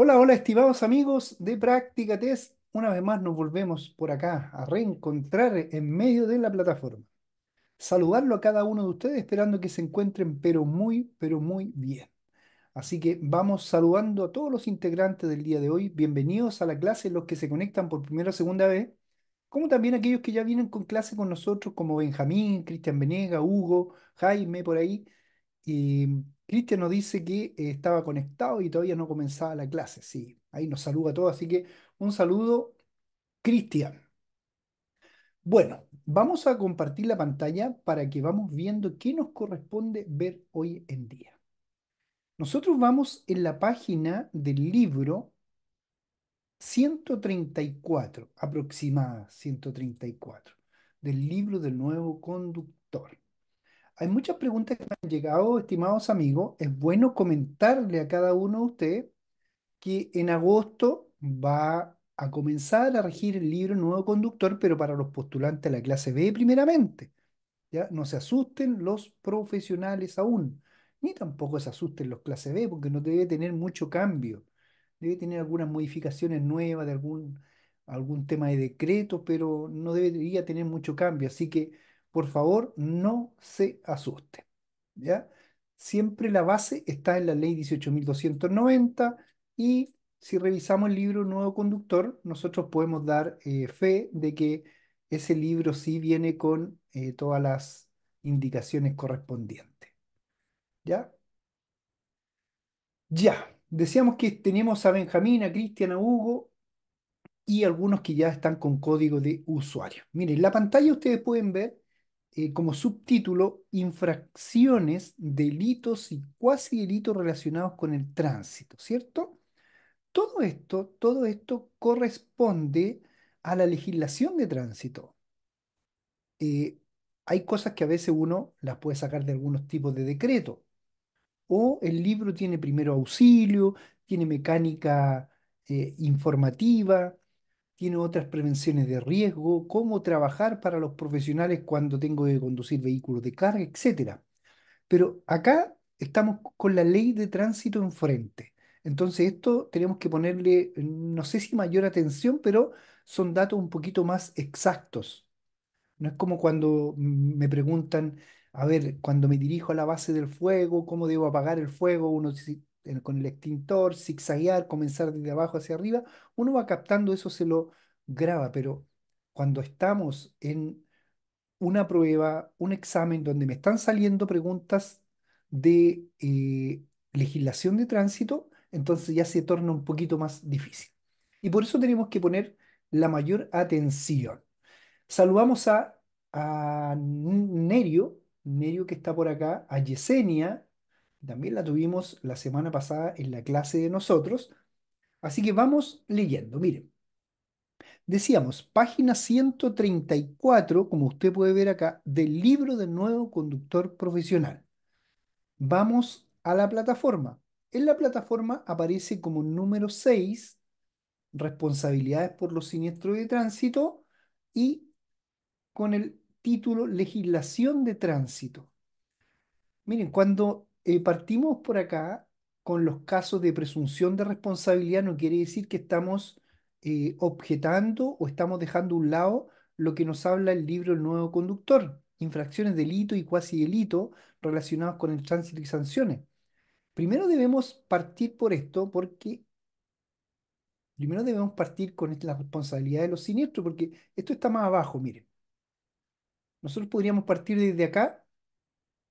Hola, hola, estimados amigos de Práctica Test. Una vez más nos volvemos por acá a reencontrar en medio de la plataforma. Saludarlo a cada uno de ustedes esperando que se encuentren pero muy, pero muy bien. Así que vamos saludando a todos los integrantes del día de hoy. Bienvenidos a la clase los que se conectan por primera o segunda vez, como también aquellos que ya vienen con clase con nosotros, como Benjamín, Cristian Venega, Hugo, Jaime, por ahí. Y Cristian nos dice que eh, estaba conectado y todavía no comenzaba la clase. Sí, ahí nos saluda todo. así que un saludo, Cristian. Bueno, vamos a compartir la pantalla para que vamos viendo qué nos corresponde ver hoy en día. Nosotros vamos en la página del libro 134, aproximada 134, del libro del nuevo conductor. Hay muchas preguntas que me han llegado, estimados amigos. Es bueno comentarle a cada uno de ustedes que en agosto va a comenzar a regir el libro Nuevo Conductor, pero para los postulantes de la clase B primeramente. ¿ya? No se asusten los profesionales aún, ni tampoco se asusten los clase B, porque no debe tener mucho cambio. Debe tener algunas modificaciones nuevas de algún, algún tema de decreto, pero no debería tener mucho cambio. Así que por favor, no se asuste. ¿ya? Siempre la base está en la ley 18.290 y si revisamos el libro Nuevo Conductor, nosotros podemos dar eh, fe de que ese libro sí viene con eh, todas las indicaciones correspondientes. ¿Ya? Ya, decíamos que teníamos a Benjamín, a Cristian, a Hugo y algunos que ya están con código de usuario. Miren, la pantalla ustedes pueden ver eh, como subtítulo infracciones, delitos y cuasi delitos relacionados con el tránsito, ¿cierto? Todo esto, todo esto corresponde a la legislación de tránsito. Eh, hay cosas que a veces uno las puede sacar de algunos tipos de decreto. O el libro tiene primero auxilio, tiene mecánica eh, informativa, tiene otras prevenciones de riesgo, cómo trabajar para los profesionales cuando tengo que conducir vehículos de carga, etc. Pero acá estamos con la ley de tránsito enfrente. Entonces esto tenemos que ponerle, no sé si mayor atención, pero son datos un poquito más exactos. No es como cuando me preguntan, a ver, cuando me dirijo a la base del fuego, ¿cómo debo apagar el fuego? Uno con el extintor, zigzaguear, comenzar desde abajo hacia arriba, uno va captando eso, se lo graba, pero cuando estamos en una prueba, un examen donde me están saliendo preguntas de eh, legislación de tránsito, entonces ya se torna un poquito más difícil. Y por eso tenemos que poner la mayor atención. Saludamos a, a Nerio, Nerio que está por acá, a Yesenia, también la tuvimos la semana pasada en la clase de nosotros. Así que vamos leyendo. Miren, decíamos, página 134, como usted puede ver acá, del libro del nuevo conductor profesional. Vamos a la plataforma. En la plataforma aparece como número 6, responsabilidades por los siniestros de tránsito y con el título legislación de tránsito. Miren, cuando eh, partimos por acá con los casos de presunción de responsabilidad, no quiere decir que estamos eh, objetando o estamos dejando a un lado lo que nos habla el libro El Nuevo Conductor, infracciones, delito y cuasi delito relacionados con el tránsito y sanciones. Primero debemos partir por esto porque primero debemos partir con la responsabilidad de los siniestros porque esto está más abajo, miren. Nosotros podríamos partir desde acá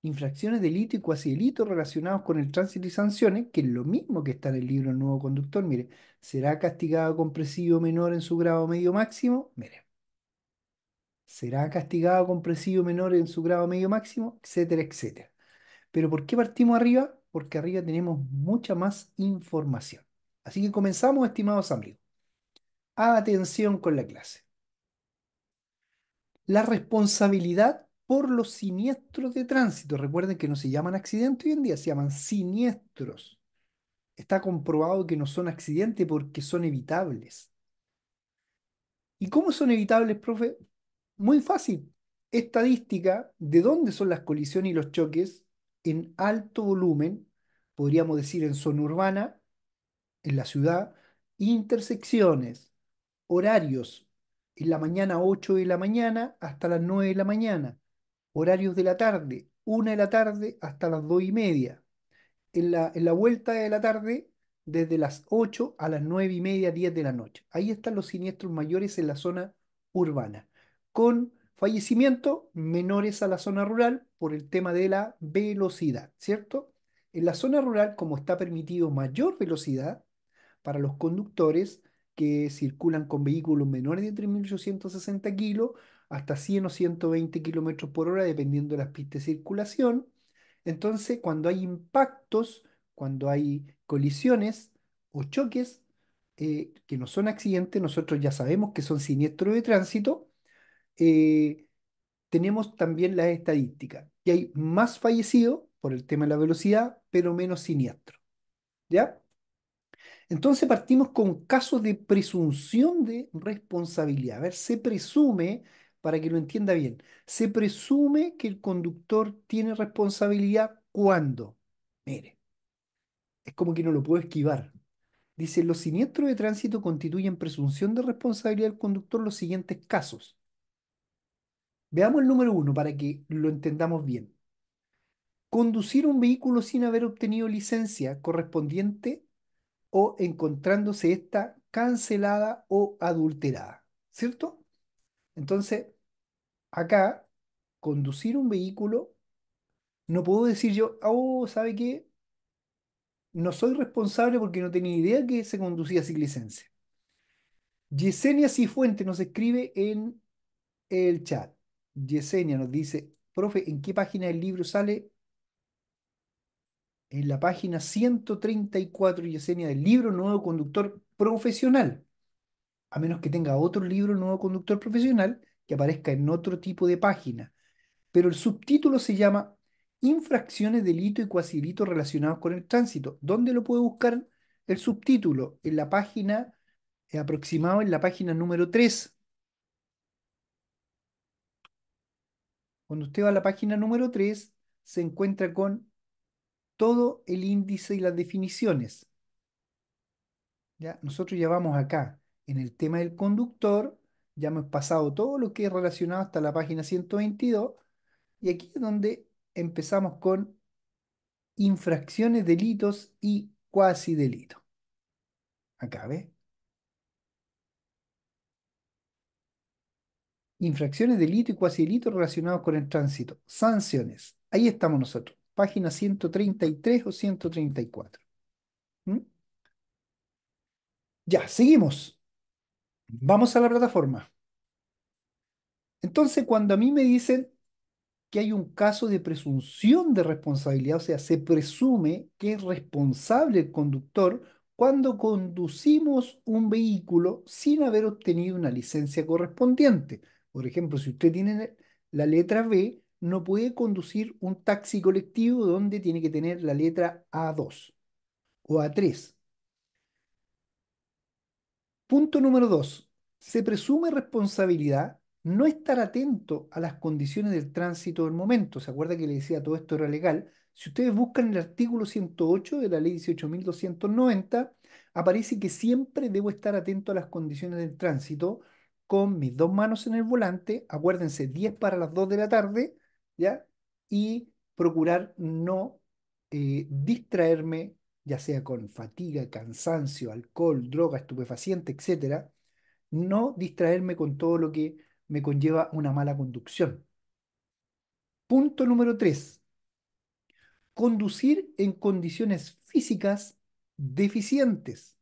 infracciones, delito y cuasi delito relacionados con el tránsito y sanciones, que es lo mismo que está en el libro El Nuevo Conductor, mire, será castigado con presidio menor en su grado medio máximo, mire, será castigado con presidio menor en su grado medio máximo, etcétera, etcétera. Pero ¿por qué partimos arriba? Porque arriba tenemos mucha más información. Así que comenzamos, estimados amigos. Atención con la clase. La responsabilidad por los siniestros de tránsito. Recuerden que no se llaman accidentes hoy en día, se llaman siniestros. Está comprobado que no son accidentes porque son evitables. ¿Y cómo son evitables, profe? Muy fácil. Estadística de dónde son las colisiones y los choques en alto volumen, podríamos decir en zona urbana, en la ciudad, intersecciones, horarios, en la mañana 8 de la mañana hasta las 9 de la mañana, horarios de la tarde, una de la tarde hasta las dos y media. En la, vuelta de la tarde, desde las 8 a las 9 y media, 10 de la noche. Ahí están los siniestros mayores en la zona urbana, con fallecimientos menores a la zona rural por el tema de la velocidad, ¿cierto? En la zona rural, como está permitido mayor velocidad para los conductores que circulan con vehículos menores de 3.860 kilos, hasta 100 o 120 kilómetros por hora, dependiendo de las pistas de circulación. Entonces, cuando hay impactos, cuando hay colisiones o choques eh, que no son accidentes, nosotros ya sabemos que son siniestros de tránsito, eh, tenemos también las estadísticas. Y hay más fallecidos por el tema de la velocidad, pero menos siniestros. ¿Ya? Entonces partimos con casos de presunción de responsabilidad. A ver, se presume para que lo entienda bien. Se presume que el conductor tiene responsabilidad cuando, mire, es como que no lo puedo esquivar. Dice, los siniestros de tránsito constituyen presunción de responsabilidad del conductor los siguientes casos. Veamos el número uno para que lo entendamos bien. Conducir un vehículo sin haber obtenido licencia correspondiente o encontrándose esta cancelada o adulterada, ¿cierto? Entonces, acá, conducir un vehículo, no puedo decir yo, oh, ¿sabe qué? No soy responsable porque no tenía idea que se conducía sin licencia. Yesenia Cifuente nos escribe en el chat. Yesenia nos dice, profe, ¿en qué página del libro sale? En la página 134, Yesenia, del libro Nuevo Conductor Profesional a menos que tenga otro libro nuevo conductor profesional que aparezca en otro tipo de página. Pero el subtítulo se llama Infracciones, delito y cuasilito relacionados con el tránsito. ¿Dónde lo puede buscar el subtítulo? En la página, eh, aproximado en la página número 3. Cuando usted va a la página número 3, se encuentra con todo el índice y las definiciones. ¿Ya? Nosotros ya vamos acá. En el tema del conductor, ya hemos pasado todo lo que es relacionado hasta la página 122, y aquí es donde empezamos con infracciones, delitos y cuasi delitos. Acá, ¿ves? Infracciones, delito y cuasi relacionados con el tránsito. Sanciones. Ahí estamos nosotros. Página 133 o 134. ¿Mm? Ya, seguimos. Vamos a la plataforma. Entonces, cuando a mí me dicen que hay un caso de presunción de responsabilidad, o sea, se presume que es responsable el conductor cuando conducimos un vehículo sin haber obtenido una licencia correspondiente. Por ejemplo, si usted tiene la letra B, no puede conducir un taxi colectivo donde tiene que tener la letra A2 o A3. Punto número 2 se presume responsabilidad no estar atento a las condiciones del tránsito del momento. ¿Se acuerda que le decía todo esto era legal? Si ustedes buscan el artículo 108 de la ley 18.290, aparece que siempre debo estar atento a las condiciones del tránsito con mis dos manos en el volante, acuérdense, 10 para las 2 de la tarde, ¿ya? Y procurar no eh, distraerme, ya sea con fatiga, cansancio, alcohol, droga, estupefaciente, etcétera, no distraerme con todo lo que me conlleva una mala conducción. Punto número 3. conducir en condiciones físicas deficientes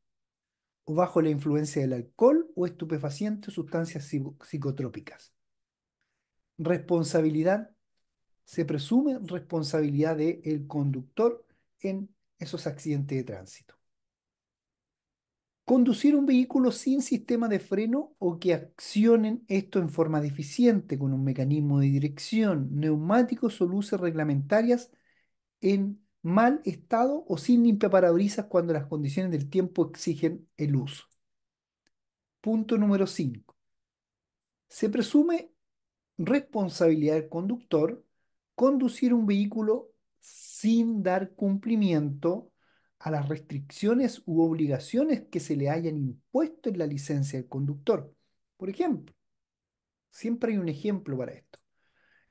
o bajo la influencia del alcohol o estupefacientes sustancias psicotrópicas. Responsabilidad, se presume responsabilidad del conductor en esos accidentes de tránsito. Conducir un vehículo sin sistema de freno o que accionen esto en forma deficiente con un mecanismo de dirección, neumáticos o luces reglamentarias en mal estado o sin limpia parabrisas cuando las condiciones del tiempo exigen el uso. Punto número 5. Se presume responsabilidad del conductor conducir un vehículo sin dar cumplimiento a las restricciones u obligaciones que se le hayan impuesto en la licencia del conductor. Por ejemplo, siempre hay un ejemplo para esto.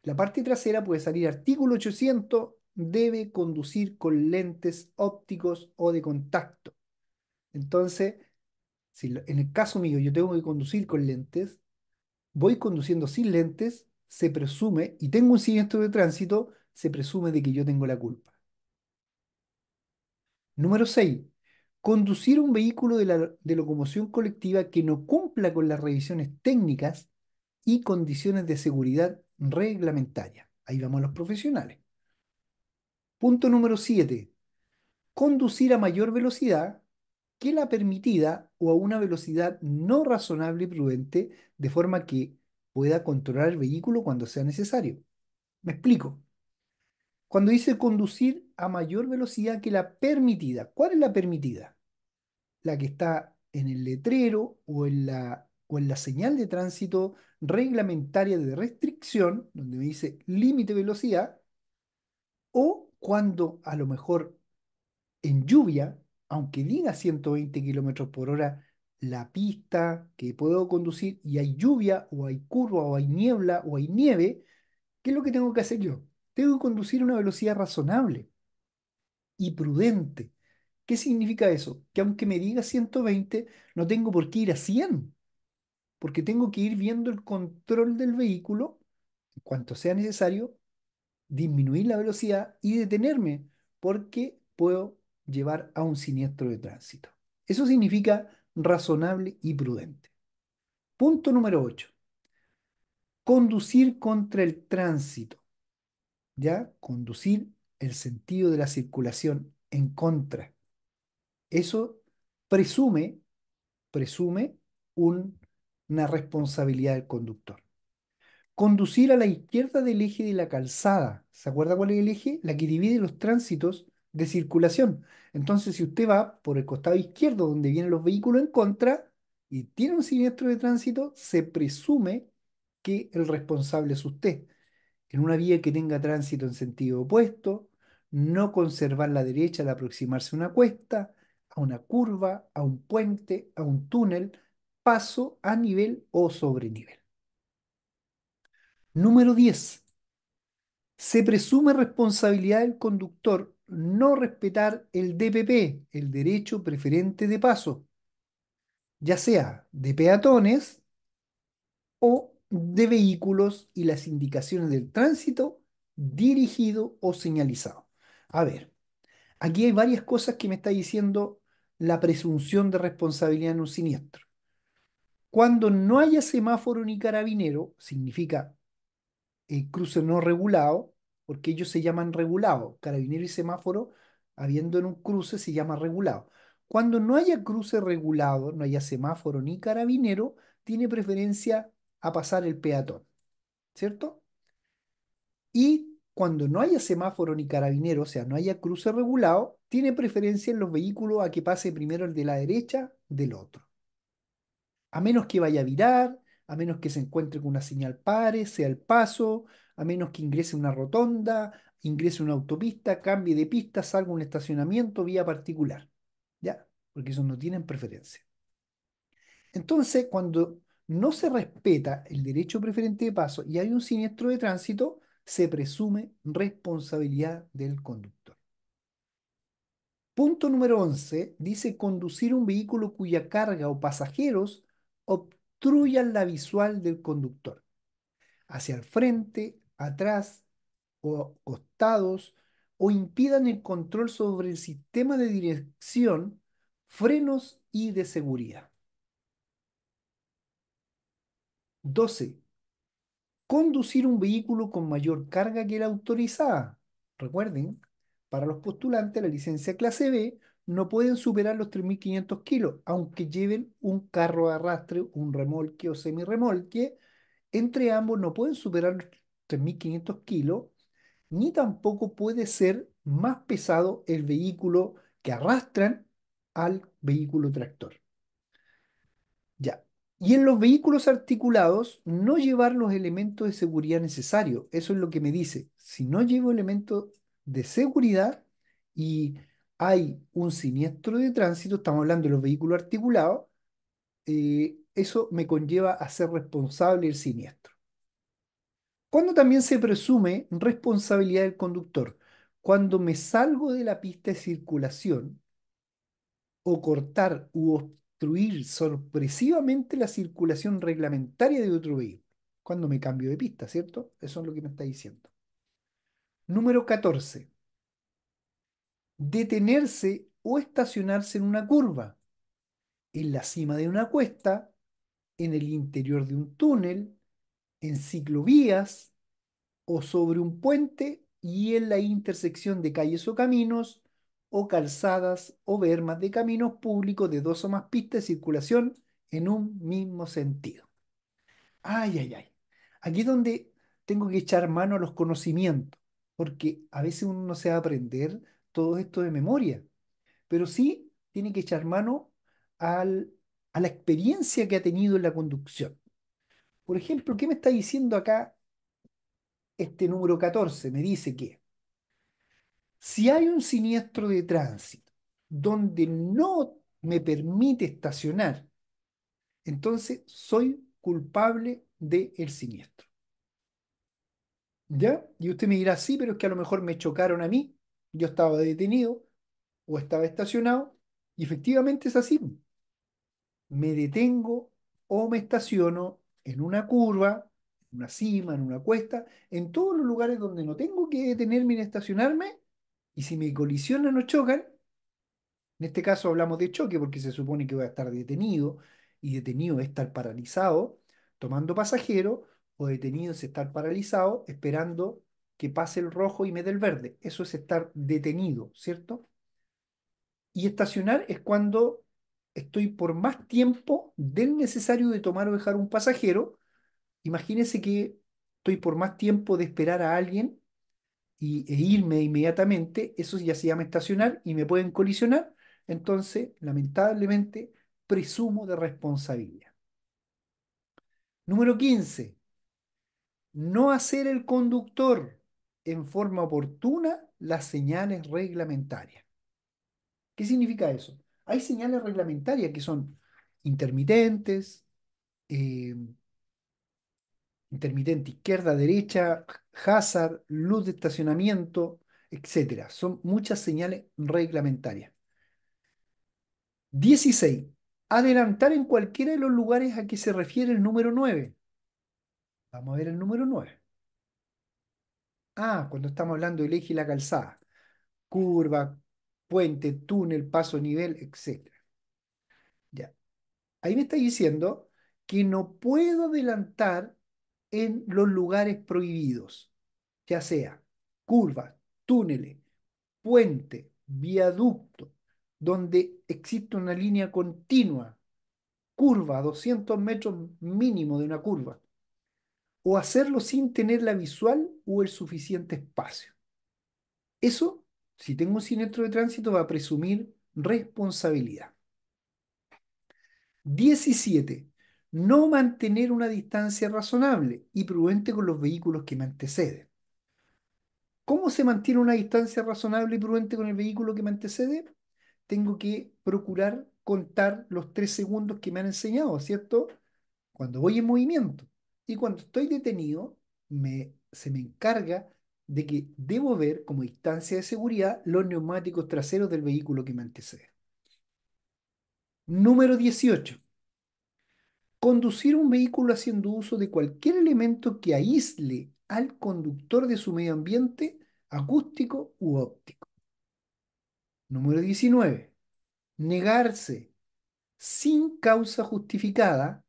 La parte trasera puede salir artículo 800, debe conducir con lentes ópticos o de contacto. Entonces, si en el caso mío yo tengo que conducir con lentes, voy conduciendo sin lentes, se presume, y tengo un siniestro de tránsito, se presume de que yo tengo la culpa. Número 6. Conducir un vehículo de, locomoción colectiva que no cumpla con las revisiones técnicas y condiciones de seguridad reglamentaria. Ahí vamos a los profesionales. Punto número 7. Conducir a mayor velocidad que la permitida o a una velocidad no razonable y prudente de forma que pueda controlar el vehículo cuando sea necesario. Me explico. Cuando dice conducir a mayor velocidad que la permitida, ¿cuál es la permitida? La que está en el letrero o en la, la señal de tránsito reglamentaria de restricción, donde me dice límite de velocidad, o cuando a lo mejor en lluvia, aunque diga 120 kilómetros por hora, la pista que puedo conducir y hay lluvia o hay curva o hay niebla o hay nieve, ¿qué es lo que tengo que hacer yo? tengo que conducir a una velocidad razonable y prudente. ¿Qué significa eso? Que aunque me diga 120, no tengo por qué ir a 100, porque tengo que ir viendo el control del vehículo, en cuanto sea necesario, disminuir la velocidad y detenerme, porque puedo llevar a un siniestro de tránsito. Eso significa razonable y prudente. Punto número 8. Conducir contra el tránsito. ¿ya? Conducir el sentido de la circulación en contra. Eso presume, presume una responsabilidad del conductor. Conducir a la izquierda del eje de la calzada. ¿Se acuerda cuál es el eje? La que divide los tránsitos de circulación. Entonces, si usted va por el costado izquierdo, donde vienen los vehículos en contra, y tiene un siniestro de tránsito, se presume que el responsable es usted en una vía que tenga tránsito en sentido opuesto, no conservar la derecha al aproximarse a una cuesta, a una curva, a un puente, a un túnel, paso a nivel o sobre nivel. Número 10. Se presume responsabilidad del conductor no respetar el DPP, el derecho preferente de paso, ya sea de peatones o de vehículos y las indicaciones del tránsito dirigido o señalizado. A ver, aquí hay varias cosas que me está diciendo la presunción de responsabilidad en un siniestro. Cuando no haya semáforo ni carabinero, significa eh, cruce no regulado, porque ellos se llaman regulado. Carabinero y semáforo, habiendo en un cruce, se llama regulado. Cuando no haya cruce regulado, no haya semáforo ni carabinero, tiene preferencia a pasar el peatón, ¿cierto? Y cuando no haya semáforo ni carabinero, o sea, no haya cruce regulado, tiene preferencia en los vehículos a que pase primero el de la derecha del otro. A menos que vaya a virar, a menos que se encuentre con una señal pare, sea el paso, a menos que ingrese una rotonda, ingrese una autopista, cambie de pista, salga un estacionamiento, vía particular. ¿Ya? Porque esos no tienen preferencia. Entonces, cuando no se respeta el derecho preferente de paso y hay un siniestro de tránsito, se presume responsabilidad del conductor. Punto número 11 dice conducir un vehículo cuya carga o pasajeros obstruyan la visual del conductor hacia el frente, atrás o costados o impidan el control sobre el sistema de dirección, frenos y de seguridad. 12. Conducir un vehículo con mayor carga que la autorizada. Recuerden, para los postulantes, la licencia clase B no pueden superar los 3.500 kilos, aunque lleven un carro de arrastre, un remolque o semirremolque. Entre ambos no pueden superar los 3.500 kilos, ni tampoco puede ser más pesado el vehículo que arrastran al vehículo tractor. Ya, y en los vehículos articulados, no llevar los elementos de seguridad necesarios. Eso es lo que me dice. Si no llevo elementos de seguridad y hay un siniestro de tránsito, estamos hablando de los vehículos articulados, eh, eso me conlleva a ser responsable del siniestro. Cuando también se presume responsabilidad del conductor? Cuando me salgo de la pista de circulación o cortar u Destruir sorpresivamente la circulación reglamentaria de otro vehículo. Cuando me cambio de pista, ¿cierto? Eso es lo que me está diciendo. Número 14. Detenerse o estacionarse en una curva, en la cima de una cuesta, en el interior de un túnel, en ciclovías o sobre un puente y en la intersección de calles o caminos o calzadas o vermas de caminos públicos de dos o más pistas de circulación en un mismo sentido. Ay, ay, ay. Aquí es donde tengo que echar mano a los conocimientos, porque a veces uno no se va a aprender todo esto de memoria, pero sí tiene que echar mano a la experiencia que ha tenido en la conducción. Por ejemplo, ¿qué me está diciendo acá este número 14? Me dice que si hay un siniestro de tránsito donde no me permite estacionar, entonces soy culpable del siniestro. ¿Ya? Y usted me dirá, sí, pero es que a lo mejor me chocaron a mí, yo estaba detenido o estaba estacionado, y efectivamente es así. Me detengo o me estaciono en una curva, en una cima, en una cuesta, en todos los lugares donde no tengo que detenerme ni estacionarme, y si me colisionan o chocan, en este caso hablamos de choque porque se supone que voy a estar detenido y detenido es estar paralizado, tomando pasajero, o detenido es estar paralizado esperando que pase el rojo y me dé el verde. Eso es estar detenido, ¿cierto? Y estacionar es cuando estoy por más tiempo del necesario de tomar o dejar un pasajero. Imagínense que estoy por más tiempo de esperar a alguien y, e irme inmediatamente, eso ya se llama estacionar y me pueden colisionar, entonces lamentablemente presumo de responsabilidad. Número 15. No hacer el conductor en forma oportuna las señales reglamentarias. ¿Qué significa eso? Hay señales reglamentarias que son intermitentes, eh, intermitente izquierda, derecha, hazard, luz de estacionamiento, etc. Son muchas señales reglamentarias. 16. Adelantar en cualquiera de los lugares a que se refiere el número 9. Vamos a ver el número 9. Ah, cuando estamos hablando del eje y la calzada. Curva, puente, túnel, paso, nivel, etc. Ya. Ahí me está diciendo que no puedo adelantar en los lugares prohibidos, ya sea curvas, túneles, puente, viaducto, donde existe una línea continua, curva, 200 metros mínimo de una curva, o hacerlo sin tener la visual o el suficiente espacio. Eso, si tengo un siniestro de tránsito, va a presumir responsabilidad. 17 no mantener una distancia razonable y prudente con los vehículos que me anteceden. ¿Cómo se mantiene una distancia razonable y prudente con el vehículo que me antecede? Tengo que procurar contar los tres segundos que me han enseñado, ¿cierto? Cuando voy en movimiento y cuando estoy detenido, me, se me encarga de que debo ver como distancia de seguridad los neumáticos traseros del vehículo que me antecede. Número 18. Conducir un vehículo haciendo uso de cualquier elemento que aísle al conductor de su medio ambiente acústico u óptico. Número 19. Negarse sin causa justificada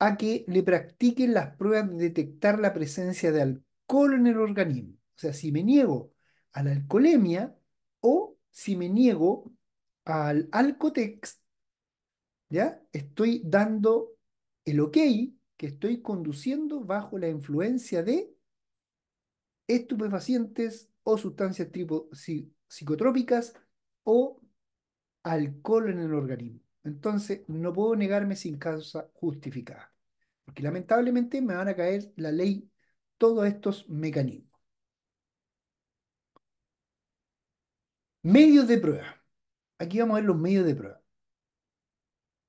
a que le practiquen las pruebas de detectar la presencia de alcohol en el organismo. O sea, si me niego a la alcoholemia o si me niego al alcotex, ¿ya? Estoy dando el ok que estoy conduciendo bajo la influencia de estupefacientes o sustancias psicotrópicas o alcohol en el organismo. Entonces, no puedo negarme sin causa justificada, porque lamentablemente me van a caer la ley todos estos mecanismos. Medios de prueba. Aquí vamos a ver los medios de prueba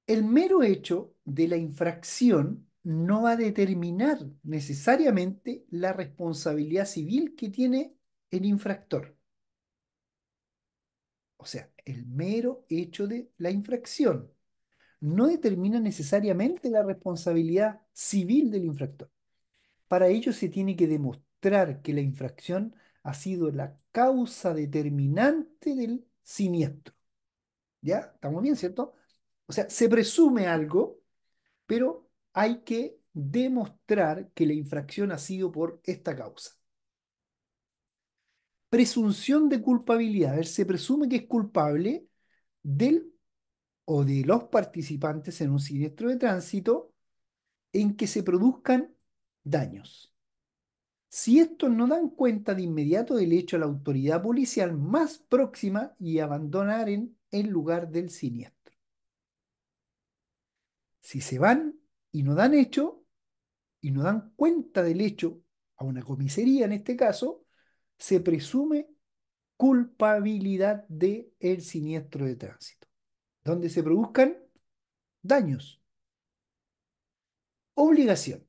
el mero hecho de la infracción no va a determinar necesariamente la responsabilidad civil que tiene el infractor. O sea, el mero hecho de la infracción no determina necesariamente la responsabilidad civil del infractor. Para ello se tiene que demostrar que la infracción ha sido la causa determinante del siniestro. ¿Ya? ¿Estamos bien, cierto? O sea, se presume algo, pero hay que demostrar que la infracción ha sido por esta causa. Presunción de culpabilidad. se presume que es culpable del o de los participantes en un siniestro de tránsito en que se produzcan daños. Si estos no dan cuenta de inmediato del hecho a la autoridad policial más próxima y en el lugar del siniestro si se van y no dan hecho y no dan cuenta del hecho a una comisaría en este caso, se presume culpabilidad de el siniestro de tránsito, donde se produzcan daños. Obligación.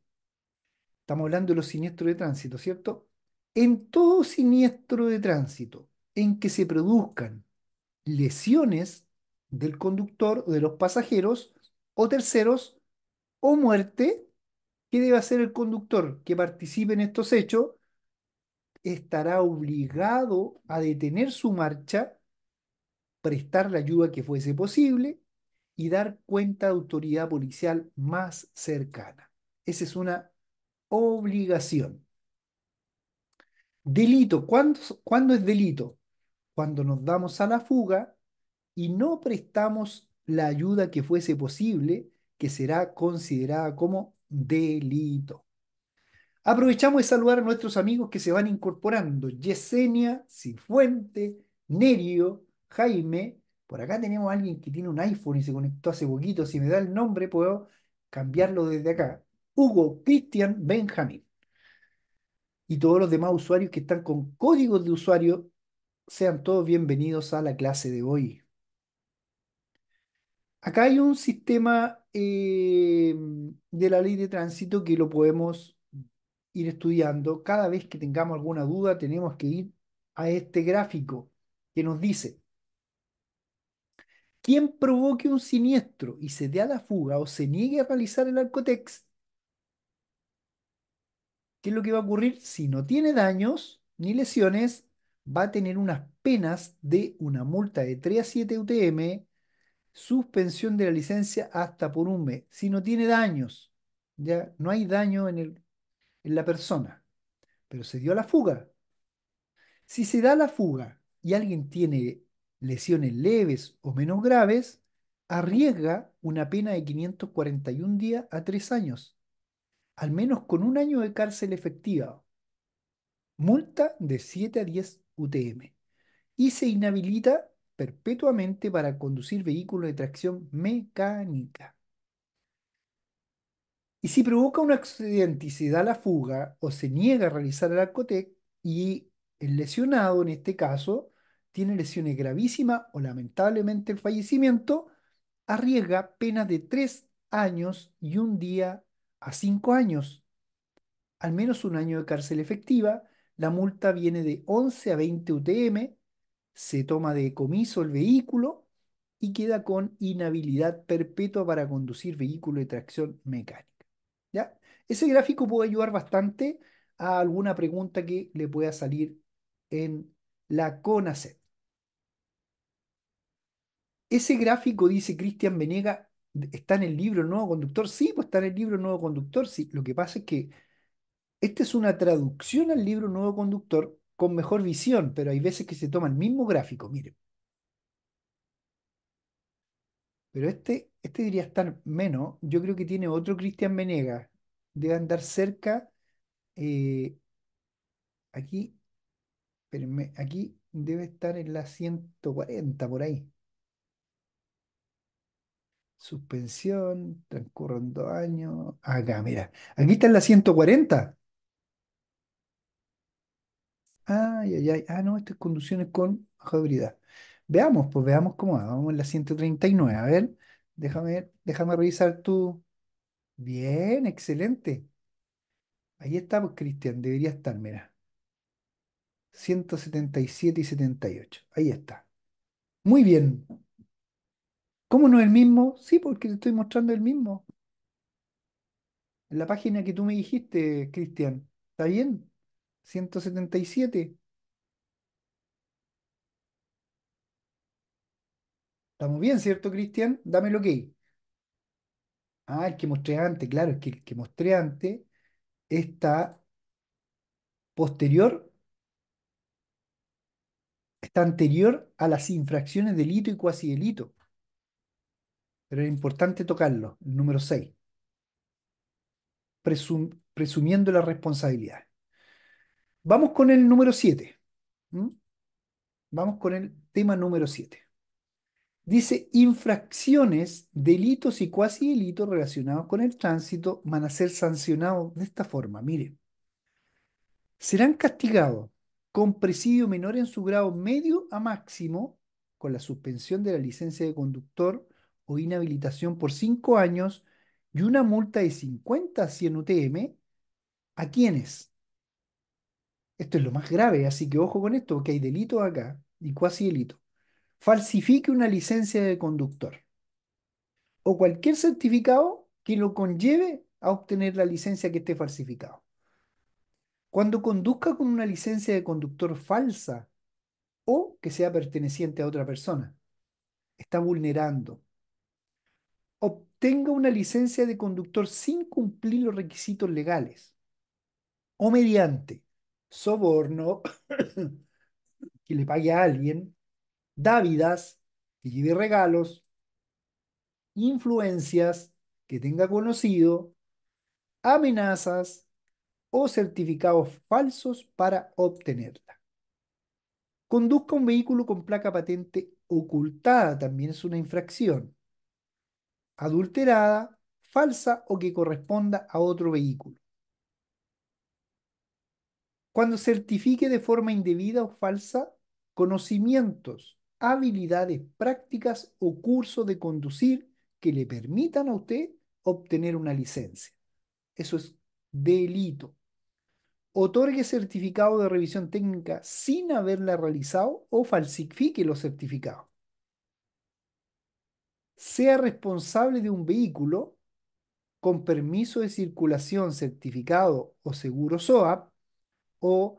Estamos hablando de los siniestros de tránsito, ¿cierto? En todo siniestro de tránsito en que se produzcan lesiones del conductor o de los pasajeros, o terceros, o muerte, ¿qué debe hacer el conductor que participe en estos hechos? Estará obligado a detener su marcha, prestar la ayuda que fuese posible y dar cuenta a autoridad policial más cercana. Esa es una obligación. Delito. ¿Cuándo, ¿Cuándo es delito? Cuando nos damos a la fuga y no prestamos la ayuda que fuese posible, que será considerada como delito. Aprovechamos de saludar a nuestros amigos que se van incorporando. Yesenia, Cifuente, Nerio, Jaime. Por acá tenemos a alguien que tiene un iPhone y se conectó hace poquito. Si me da el nombre, puedo cambiarlo desde acá. Hugo, Cristian, Benjamín. Y todos los demás usuarios que están con códigos de usuario, sean todos bienvenidos a la clase de hoy. Acá hay un sistema eh, de la ley de tránsito que lo podemos ir estudiando. Cada vez que tengamos alguna duda, tenemos que ir a este gráfico que nos dice, quien provoque un siniestro y se dé a la fuga o se niegue a realizar el arcotex, ¿qué es lo que va a ocurrir? Si no tiene daños ni lesiones, va a tener unas penas de una multa de 3 a 7 UTM, suspensión de la licencia hasta por un mes. Si no tiene daños, ya no hay daño en, en la persona, pero se dio la fuga. Si se da la fuga y alguien tiene lesiones leves o menos graves, arriesga una pena de 541 días a tres años, al menos con un año de cárcel efectiva, multa de 7 a 10 UTM y se inhabilita perpetuamente para conducir vehículos de tracción mecánica. Y si provoca un accidente y se da la fuga o se niega a realizar el arcotec y el lesionado, en este caso, tiene lesiones gravísimas o lamentablemente el fallecimiento, arriesga penas de tres años y un día a cinco años, al menos un año de cárcel efectiva, la multa viene de 11 a 20 UTM se toma de comiso el vehículo y queda con inhabilidad perpetua para conducir vehículo de tracción mecánica. ¿Ya? Ese gráfico puede ayudar bastante a alguna pregunta que le pueda salir en la CONACET. Ese gráfico, dice Cristian Venega, está en el libro Nuevo Conductor. Sí, pues está en el libro Nuevo Conductor. Sí, lo que pasa es que esta es una traducción al libro Nuevo Conductor con mejor visión, pero hay veces que se toma el mismo gráfico, miren. Pero este, este diría estar menos, yo creo que tiene otro Cristian Menega debe andar cerca, eh, aquí, aquí debe estar en la 140 por ahí. Suspensión, transcurren dos años. Ah, acá, mira. Aquí está en la 140. Ay, ay, ay. Ah, no, esto es conducciones con baja Veamos, pues veamos cómo va. Vamos en la 139. A ver, déjame, déjame revisar tú. Bien, excelente. Ahí está, pues, Cristian, debería estar, mira. 177 y 78. Ahí está. Muy bien. ¿Cómo no es el mismo? Sí, porque pues, te estoy mostrando el mismo. En la página que tú me dijiste, Cristian. ¿Está bien? 177. Estamos bien, ¿cierto, Cristian? Dame el ok. Ah, el que mostré antes, claro, es que el que mostré antes está posterior, está anterior a las infracciones delito y cuasi delito. Pero es importante tocarlo, el número 6. presumiendo la responsabilidad. Vamos con el número 7. Vamos con el tema número 7. Dice infracciones, delitos y cuasi delitos relacionados con el tránsito van a ser sancionados de esta forma. Miren, serán castigados con presidio menor en su grado medio a máximo, con la suspensión de la licencia de conductor o inhabilitación por 5 años y una multa de 50 a 100 UTM. ¿A quiénes? Esto es lo más grave, así que ojo con esto, que hay delito acá y cuasi delito. Falsifique una licencia de conductor o cualquier certificado que lo conlleve a obtener la licencia que esté falsificado. Cuando conduzca con una licencia de conductor falsa o que sea perteneciente a otra persona, está vulnerando. Obtenga una licencia de conductor sin cumplir los requisitos legales o mediante soborno, que le pague a alguien, dávidas, que lleve regalos, influencias, que tenga conocido, amenazas o certificados falsos para obtenerla. Conduzca un vehículo con placa patente ocultada, también es una infracción, adulterada, falsa o que corresponda a otro vehículo cuando certifique de forma indebida o falsa conocimientos, habilidades, prácticas o curso de conducir que le permitan a usted obtener una licencia. Eso es delito. Otorgue certificado de revisión técnica sin haberla realizado o falsifique los certificados. Sea responsable de un vehículo con permiso de circulación certificado o seguro SOAP o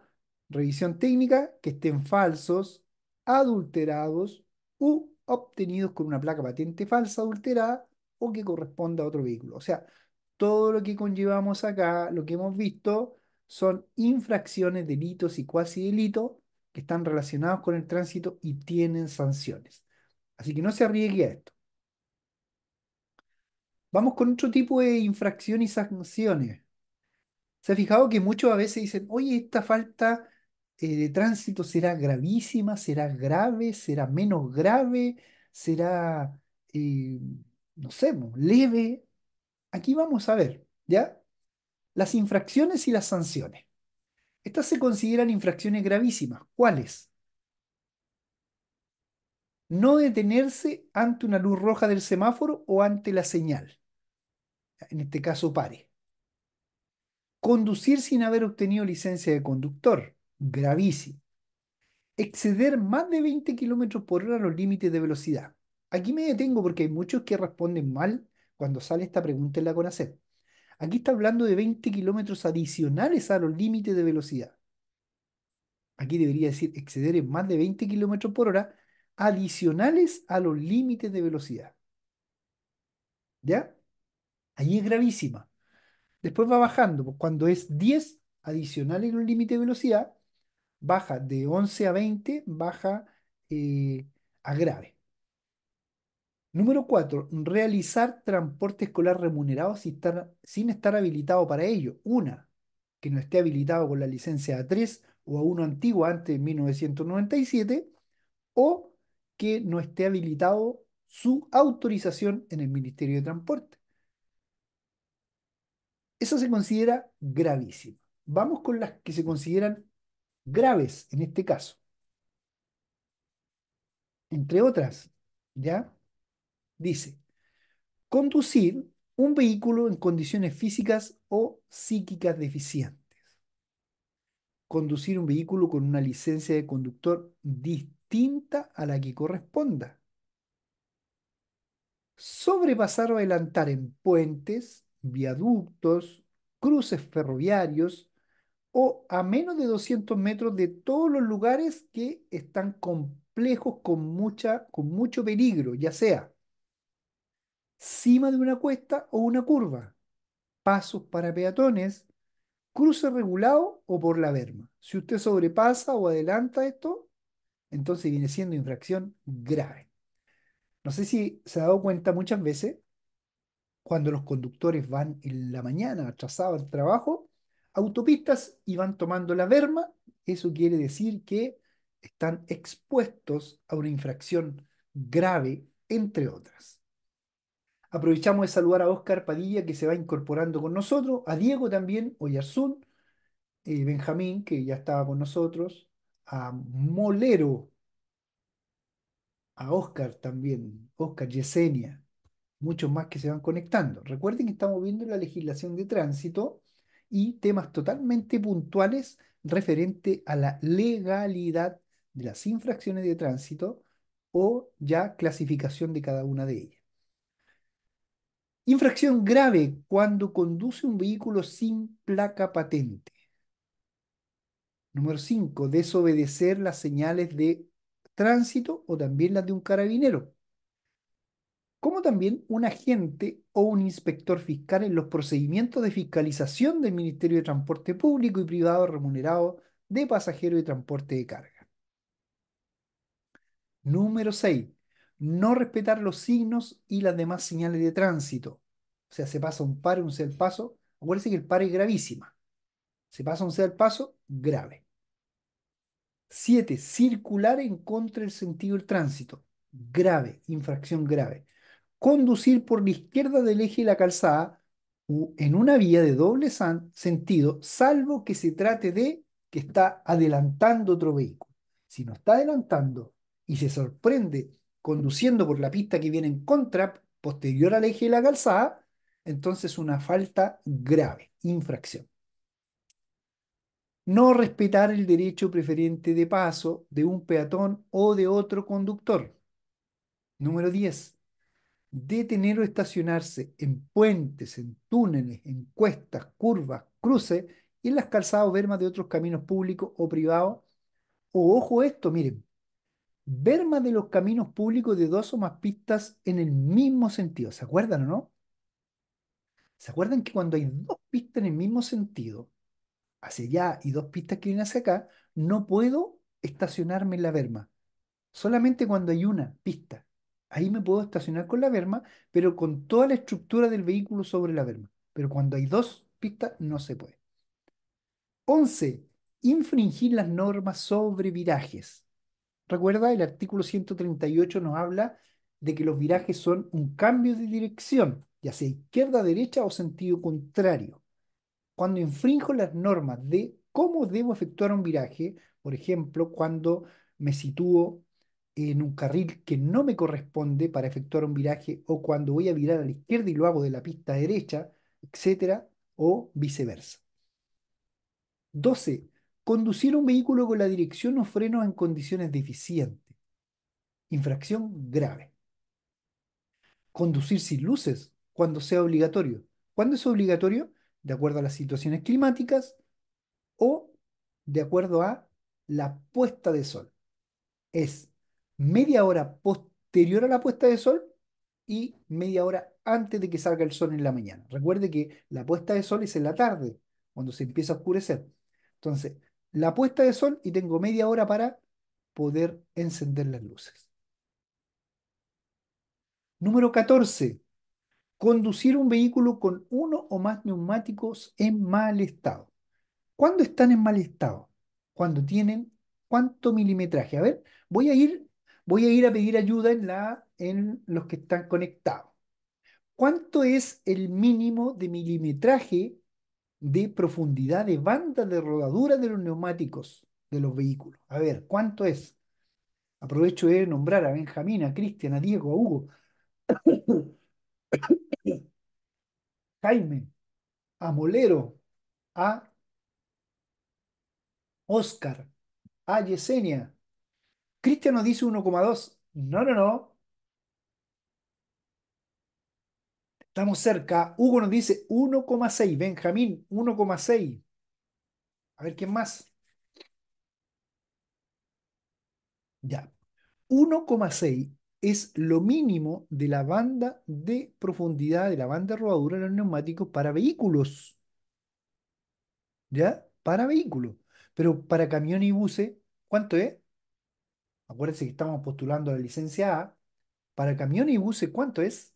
revisión técnica que estén falsos, adulterados u obtenidos con una placa patente falsa adulterada o que corresponda a otro vehículo. O sea, todo lo que conllevamos acá, lo que hemos visto, son infracciones, delitos y cuasi delitos que están relacionados con el tránsito y tienen sanciones. Así que no se arriesgue a esto. Vamos con otro tipo de infracción y sanciones. ¿Se ha fijado que muchos a veces dicen, oye, esta falta eh, de tránsito será gravísima, será grave, será menos grave, será, eh, no sé, pues, leve? Aquí vamos a ver, ¿ya? Las infracciones y las sanciones. Estas se consideran infracciones gravísimas. ¿Cuáles? No detenerse ante una luz roja del semáforo o ante la señal. En este caso, pare. Conducir sin haber obtenido licencia de conductor, gravísimo. Exceder más de 20 kilómetros por hora los límites de velocidad. Aquí me detengo porque hay muchos que responden mal cuando sale esta pregunta en la CONACET. Aquí está hablando de 20 kilómetros adicionales a los límites de velocidad. Aquí debería decir exceder en más de 20 kilómetros por hora adicionales a los límites de velocidad. ¿Ya? Allí es gravísima. Después va bajando, pues, cuando es 10 adicional en un límite de velocidad, baja de 11 a 20, baja eh, a grave. Número 4. Realizar transporte escolar remunerado sin estar, sin estar habilitado para ello. Una, que no esté habilitado con la licencia A3 o A1 antigua antes de 1997, o que no esté habilitado su autorización en el Ministerio de Transporte. Eso se considera gravísima Vamos con las que se consideran graves en este caso. Entre otras, ¿ya? Dice, conducir un vehículo en condiciones físicas o psíquicas deficientes. Conducir un vehículo con una licencia de conductor distinta a la que corresponda. Sobrepasar o adelantar en puentes, viaductos, cruces ferroviarios o a menos de 200 metros de todos los lugares que están complejos con, mucha, con mucho peligro, ya sea cima de una cuesta o una curva, pasos para peatones, cruce regulado o por la berma. Si usted sobrepasa o adelanta esto, entonces viene siendo infracción grave. No sé si se ha dado cuenta muchas veces cuando los conductores van en la mañana atrasados al trabajo, autopistas y van tomando la verma, eso quiere decir que están expuestos a una infracción grave, entre otras. Aprovechamos de saludar a Oscar Padilla, que se va incorporando con nosotros, a Diego también, Oyarzún, eh, Benjamín, que ya estaba con nosotros, a Molero, a Oscar también, Óscar Yesenia, muchos más que se van conectando. Recuerden que estamos viendo la legislación de tránsito y temas totalmente puntuales referente a la legalidad de las infracciones de tránsito o ya clasificación de cada una de ellas. Infracción grave cuando conduce un vehículo sin placa patente. Número 5. Desobedecer las señales de tránsito o también las de un carabinero como también un agente o un inspector fiscal en los procedimientos de fiscalización del Ministerio de Transporte Público y Privado remunerado de pasajeros y transporte de carga. Número 6. No respetar los signos y las demás señales de tránsito. O sea, se pasa un par, un ser paso. Acuérdense que el par es gravísima. Se pasa un ser paso, grave. 7. Circular en contra del sentido del tránsito. Grave, infracción grave conducir por la izquierda del eje de la calzada en una vía de doble sentido, salvo que se trate de que está adelantando otro vehículo. Si no está adelantando y se sorprende conduciendo por la pista que viene en contra, posterior al eje de la calzada, entonces una falta grave, infracción. No respetar el derecho preferente de paso de un peatón o de otro conductor. Número 10 detener o estacionarse en puentes, en túneles, en cuestas, curvas, cruces y en las calzadas o bermas de otros caminos públicos o privados. O ojo esto, miren, Vermas de los caminos públicos de dos o más pistas en el mismo sentido. ¿Se acuerdan o no? ¿Se acuerdan que cuando hay dos pistas en el mismo sentido, hacia allá y dos pistas que vienen hacia acá, no puedo estacionarme en la verma? Solamente cuando hay una pista ahí me puedo estacionar con la berma, pero con toda la estructura del vehículo sobre la verma. Pero cuando hay dos pistas, no se puede. 11. Infringir las normas sobre virajes. Recuerda, el artículo 138 nos habla de que los virajes son un cambio de dirección, ya sea izquierda, derecha o sentido contrario. Cuando infrinjo las normas de cómo debo efectuar un viraje, por ejemplo, cuando me sitúo en un carril que no me corresponde para efectuar un viraje o cuando voy a virar a la izquierda y lo hago de la pista derecha, etcétera, o viceversa. 12. Conducir un vehículo con la dirección o freno en condiciones deficientes. Infracción grave. Conducir sin luces cuando sea obligatorio. ¿Cuándo es obligatorio? De acuerdo a las situaciones climáticas o de acuerdo a la puesta de sol. Es media hora posterior a la puesta de sol y media hora antes de que salga el sol en la mañana. Recuerde que la puesta de sol es en la tarde, cuando se empieza a oscurecer. Entonces, la puesta de sol y tengo media hora para poder encender las luces. Número 14. Conducir un vehículo con uno o más neumáticos en mal estado. ¿Cuándo están en mal estado? Cuando tienen cuánto milimetraje. A ver, voy a ir voy a ir a pedir ayuda en, la, en los que están conectados. ¿Cuánto es el mínimo de milimetraje de profundidad de banda de rodadura de los neumáticos de los vehículos? A ver, ¿cuánto es? Aprovecho de nombrar a Benjamín, a Cristian, a Diego, a Hugo, a Jaime, a Molero, a Oscar, a Yesenia, Cristian nos dice 1,2. No, no, no. Estamos cerca. Hugo nos dice 1,6. Benjamín, 1,6. A ver, ¿quién más? Ya. 1,6 es lo mínimo de la banda de profundidad, de la banda de rodadura de los neumáticos para vehículos. ¿Ya? Para vehículos. Pero para camión y buses, ¿cuánto es? Acuérdense que estamos postulando la licencia A. Para camión y buses, ¿cuánto es?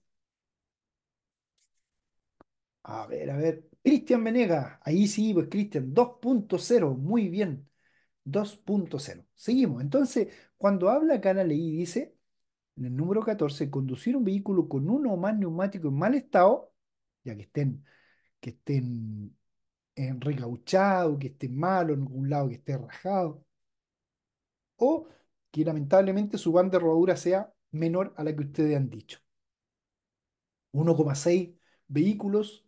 A ver, a ver. Cristian Venega. Ahí sí, pues Cristian. 2.0. Muy bien. 2.0. Seguimos. Entonces, cuando habla acá la ley, dice, en el número 14, conducir un vehículo con uno o más neumáticos en mal estado, ya que estén, que estén en que esté malo en algún lado, que esté rajado, o que lamentablemente su banda de rodadura sea menor a la que ustedes han dicho. 1,6 vehículos,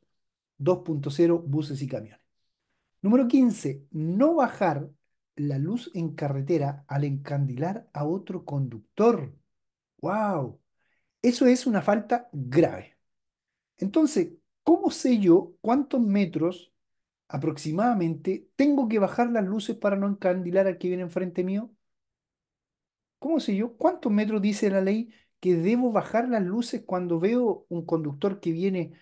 2.0 buses y camiones. Número 15, no bajar la luz en carretera al encandilar a otro conductor. ¡Wow! Eso es una falta grave. Entonces, ¿cómo sé yo cuántos metros aproximadamente tengo que bajar las luces para no encandilar al que viene enfrente mío? ¿Cómo sé yo? ¿Cuántos metros dice la ley que debo bajar las luces cuando veo un conductor que viene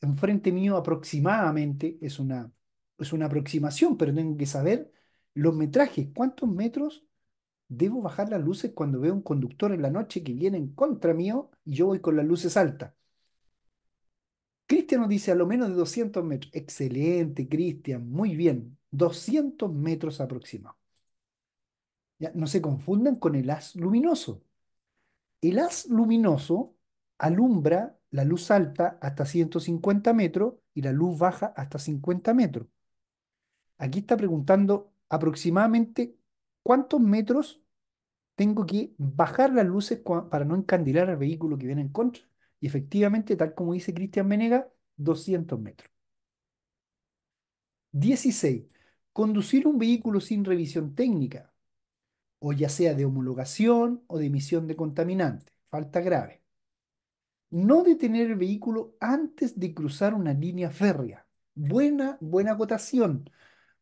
enfrente mío aproximadamente? Es una, es una aproximación, pero tengo que saber los metrajes. ¿Cuántos metros debo bajar las luces cuando veo un conductor en la noche que viene en contra mío y yo voy con las luces altas? Cristian nos dice a lo menos de 200 metros. Excelente, Cristian, muy bien. 200 metros aproximados. No se confundan con el haz luminoso. El haz luminoso alumbra la luz alta hasta 150 metros y la luz baja hasta 50 metros. Aquí está preguntando aproximadamente cuántos metros tengo que bajar las luces para no encandilar al vehículo que viene en contra. Y efectivamente, tal como dice Cristian Menega, 200 metros. 16. Conducir un vehículo sin revisión técnica o ya sea de homologación o de emisión de contaminante, falta grave. No detener el vehículo antes de cruzar una línea férrea. Buena, buena acotación,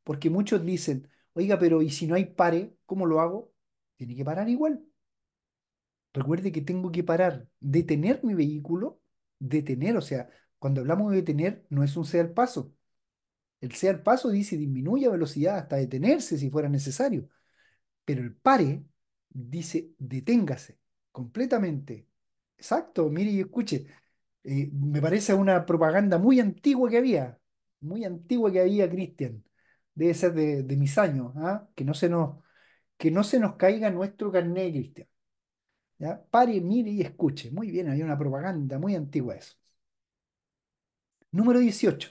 porque muchos dicen, oiga, pero ¿y si no hay pare, cómo lo hago? Tiene que parar igual. Recuerde que tengo que parar, detener mi vehículo, detener, o sea, cuando hablamos de detener, no es un sea al paso. El sea al paso dice disminuya velocidad hasta detenerse si fuera necesario. Pero el pare dice deténgase completamente. Exacto, mire y escuche. Eh, me parece una propaganda muy antigua que había, muy antigua que había, Cristian. Debe ser de, mis años, ¿ah? que, no se nos, que no se nos caiga nuestro carné Cristian. Pare, mire y escuche. Muy bien, había una propaganda muy antigua eso. Número 18.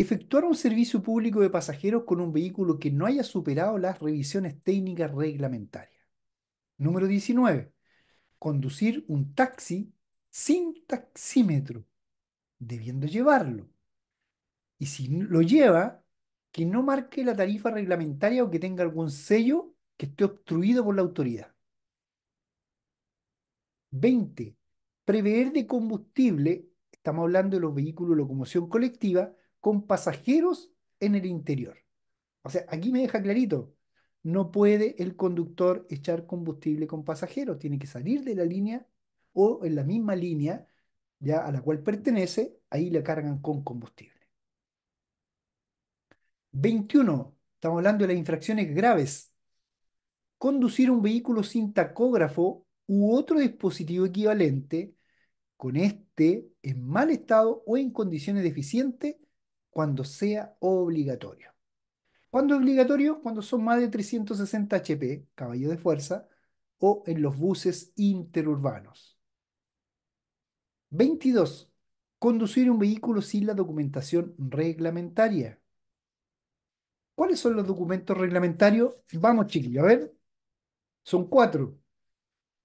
Efectuar un servicio público de pasajeros con un vehículo que no haya superado las revisiones técnicas reglamentarias. Número 19. Conducir un taxi sin taxímetro, debiendo llevarlo. Y si lo lleva, que no marque la tarifa reglamentaria o que tenga algún sello que esté obstruido por la autoridad. 20. Prever de combustible, estamos hablando de los vehículos de locomoción colectiva, con pasajeros en el interior. O sea, aquí me deja clarito, no puede el conductor echar combustible con pasajeros, tiene que salir de la línea o en la misma línea ya a la cual pertenece, ahí la cargan con combustible. 21. Estamos hablando de las infracciones graves. Conducir un vehículo sin tacógrafo u otro dispositivo equivalente con este en mal estado o en condiciones deficientes cuando sea obligatorio. ¿Cuándo es obligatorio? Cuando son más de 360 HP, caballo de fuerza, o en los buses interurbanos. 22. Conducir un vehículo sin la documentación reglamentaria. ¿Cuáles son los documentos reglamentarios? Vamos, chiquillos, a ver. Son cuatro.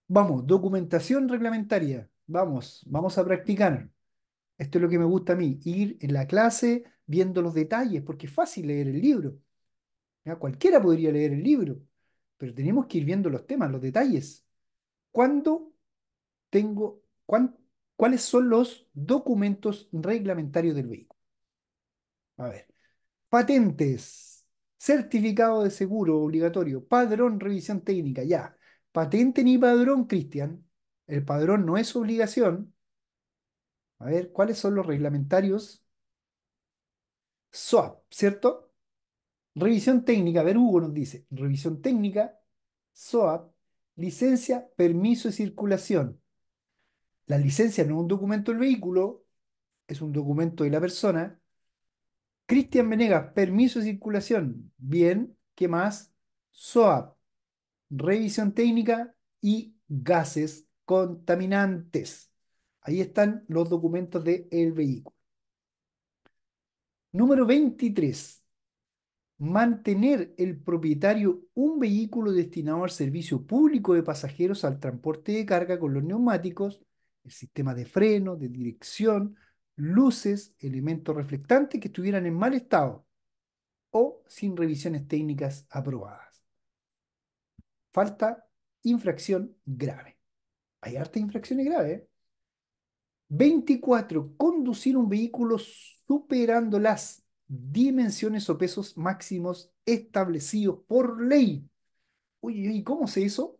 Vamos, documentación reglamentaria. Vamos, vamos a practicar. Esto es lo que me gusta a mí, ir en la clase, viendo los detalles, porque es fácil leer el libro. Cualquiera podría leer el libro, pero tenemos que ir viendo los temas, los detalles. ¿Cuándo tengo, cuáles son los documentos reglamentarios del vehículo? A ver, patentes, certificado de seguro obligatorio, padrón, revisión técnica, ya. Patente ni padrón, Cristian. El padrón no es obligación. A ver, ¿cuáles son los reglamentarios SOAP, ¿cierto? Revisión técnica, a ver, Hugo nos dice, revisión técnica, SOAP, licencia, permiso de circulación. La licencia no es un documento del vehículo, es un documento de la persona. Cristian Venegas, permiso de circulación. Bien, ¿qué más? SOAP, revisión técnica y gases contaminantes. Ahí están los documentos del vehículo. Número 23. Mantener el propietario un vehículo destinado al servicio público de pasajeros al transporte de carga con los neumáticos, el sistema de freno, de dirección, luces, elementos reflectantes que estuvieran en mal estado o sin revisiones técnicas aprobadas. Falta infracción grave. Hay harta infracciones graves. 24. ¿eh? Conducir un vehículo superando las dimensiones o pesos máximos establecidos por ley. Oye, ¿y cómo sé eso?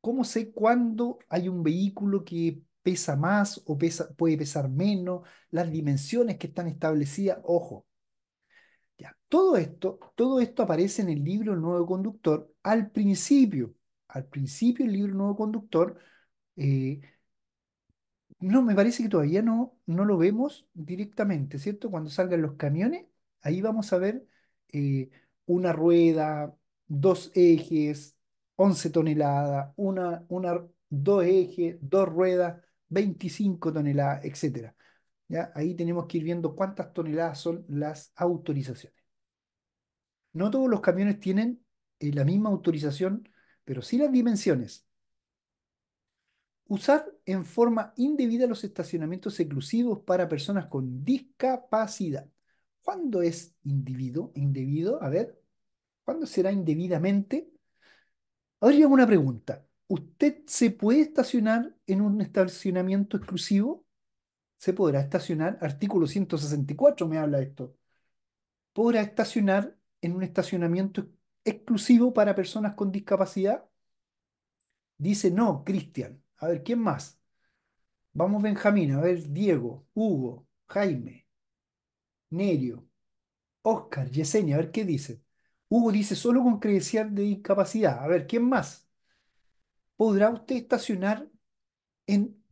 ¿Cómo sé cuándo hay un vehículo que pesa más o pesa, puede pesar menos? Las dimensiones que están establecidas, ojo. Ya, todo esto, todo esto aparece en el libro Nuevo Conductor al principio. Al principio el libro Nuevo Conductor eh, no, me parece que todavía no, no lo vemos directamente, ¿cierto? Cuando salgan los camiones, ahí vamos a ver eh, una rueda, dos ejes, 11 toneladas, una, una, dos ejes, dos ruedas, 25 toneladas, etc. ¿Ya? Ahí tenemos que ir viendo cuántas toneladas son las autorizaciones. No todos los camiones tienen eh, la misma autorización, pero sí las dimensiones. Usar en forma indebida los estacionamientos exclusivos para personas con discapacidad. ¿Cuándo es Indebido, a ver, ¿cuándo será indebidamente? Ahora una pregunta. ¿Usted se puede estacionar en un estacionamiento exclusivo? Se podrá estacionar, artículo 164 me habla de esto. ¿Podrá estacionar en un estacionamiento exclusivo para personas con discapacidad? Dice no, Cristian. A ver, ¿quién más? Vamos Benjamín, a ver, Diego, Hugo, Jaime, Nerio, Oscar, Yesenia, a ver qué dice. Hugo dice solo con credencial de discapacidad. A ver, ¿quién más? ¿Podrá usted estacionar en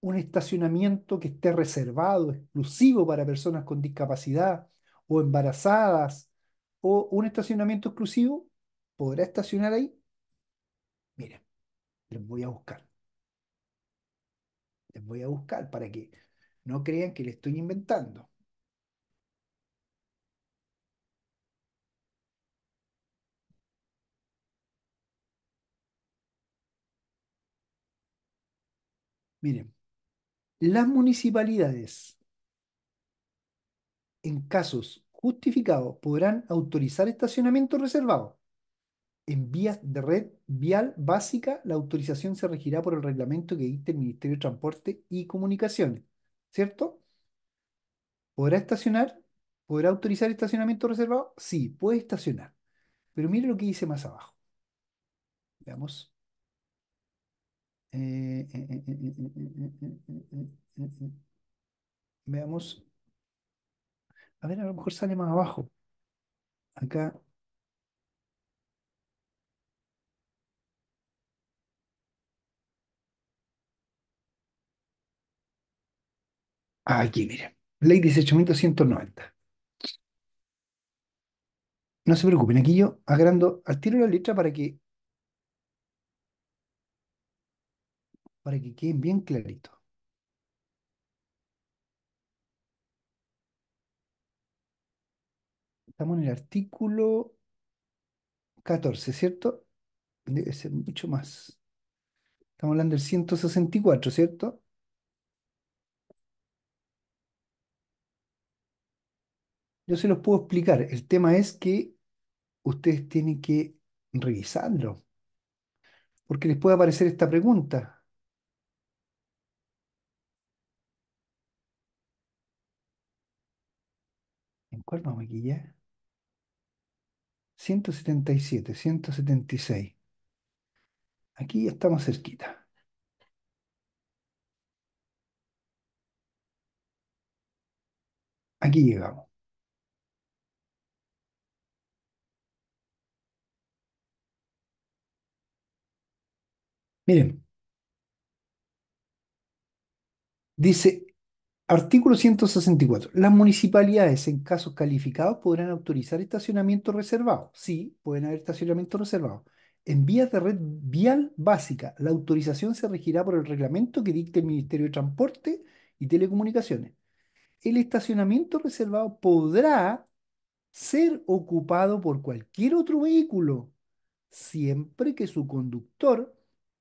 un estacionamiento que esté reservado, exclusivo para personas con discapacidad o embarazadas o un estacionamiento exclusivo? ¿Podrá estacionar ahí? Miren, les voy a buscar. Les voy a buscar para que no crean que le estoy inventando. Miren, las municipalidades, en casos justificados, podrán autorizar estacionamiento reservado. En vías de red vial básica, la autorización se regirá por el reglamento que edite el Ministerio de Transporte y Comunicaciones, ¿cierto? ¿Podrá estacionar? ¿Podrá autorizar estacionamiento reservado? Sí, puede estacionar. Pero mire lo que dice más abajo. Veamos. Veamos. A ver, a lo mejor sale más abajo. Acá Aquí, miren, ley 18.290. No se preocupen, aquí yo agrando al tiro la letra para que para que queden bien claritos. Estamos en el artículo 14, ¿cierto? Debe ser mucho más. Estamos hablando del 164, ¿cierto? Yo se los puedo explicar. El tema es que ustedes tienen que revisarlo, porque les puede aparecer esta pregunta. ¿En cuál vamos aquí ya? 177, 176. Aquí estamos cerquita. Aquí llegamos. Miren, dice artículo 164. Las municipalidades en casos calificados podrán autorizar estacionamiento reservado. Sí, pueden haber estacionamiento reservado. En vías de red vial básica, la autorización se regirá por el reglamento que dicte el Ministerio de Transporte y Telecomunicaciones. El estacionamiento reservado podrá ser ocupado por cualquier otro vehículo, siempre que su conductor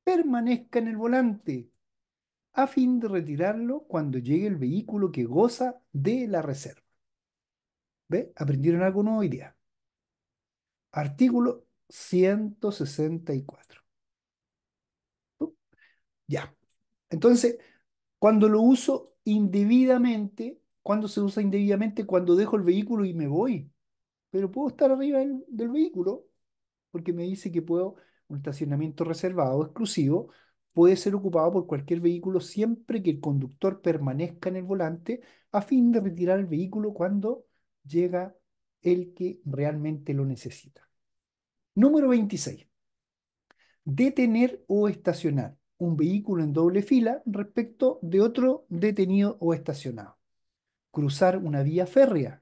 permanezca en el volante a fin de retirarlo cuando llegue el vehículo que goza de la reserva. ¿Ve? Aprendieron algo nuevo hoy día. Artículo 164. Ya. Entonces, cuando lo uso indebidamente, cuando se usa indebidamente, cuando dejo el vehículo y me voy. Pero puedo estar arriba del vehículo porque me dice que puedo un estacionamiento reservado exclusivo, puede ser ocupado por cualquier vehículo siempre que el conductor permanezca en el volante a fin de retirar el vehículo cuando llega el que realmente lo necesita. Número 26. Detener o estacionar un vehículo en doble fila respecto de otro detenido o estacionado. Cruzar una vía férrea.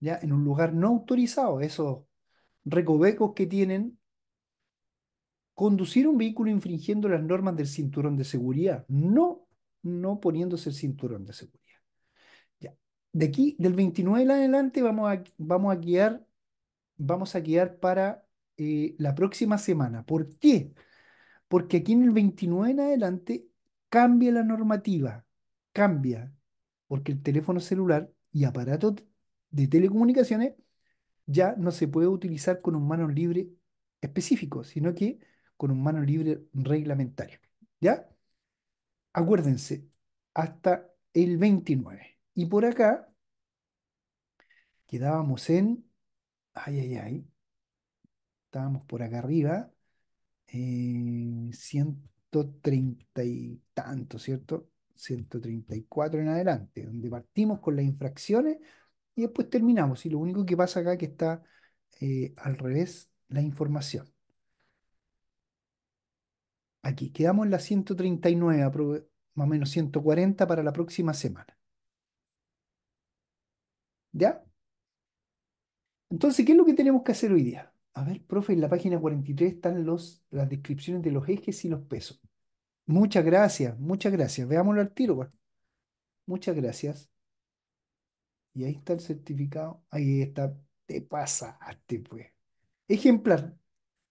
Ya en un lugar no autorizado, eso recovecos que tienen conducir un vehículo infringiendo las normas del cinturón de seguridad, no, no poniéndose el cinturón de seguridad. Ya. De aquí, del 29 en adelante, vamos a, vamos a guiar, vamos a guiar para eh, la próxima semana. ¿Por qué? Porque aquí en el 29 en adelante cambia la normativa, cambia, porque el teléfono celular y aparatos de telecomunicaciones ya no se puede utilizar con un mano libre específico, sino que con un mano libre reglamentario. ¿Ya? Acuérdense, hasta el 29. Y por acá quedábamos en... Ay, ay, ay. Estábamos por acá arriba. Eh, 130 y tanto, ¿cierto? 134 en adelante, donde partimos con las infracciones y después terminamos. Y lo único que pasa acá es que está eh, al revés la información. Aquí, quedamos en la 139, más o menos 140 para la próxima semana. ¿Ya? Entonces, ¿qué es lo que tenemos que hacer hoy día? A ver, profe, en la página 43 están los, las descripciones de los ejes y los pesos. Muchas gracias, muchas gracias. Veámoslo al tiro. Muchas gracias. Y ahí está el certificado. Ahí está. Te pasaste, pues. Ejemplar.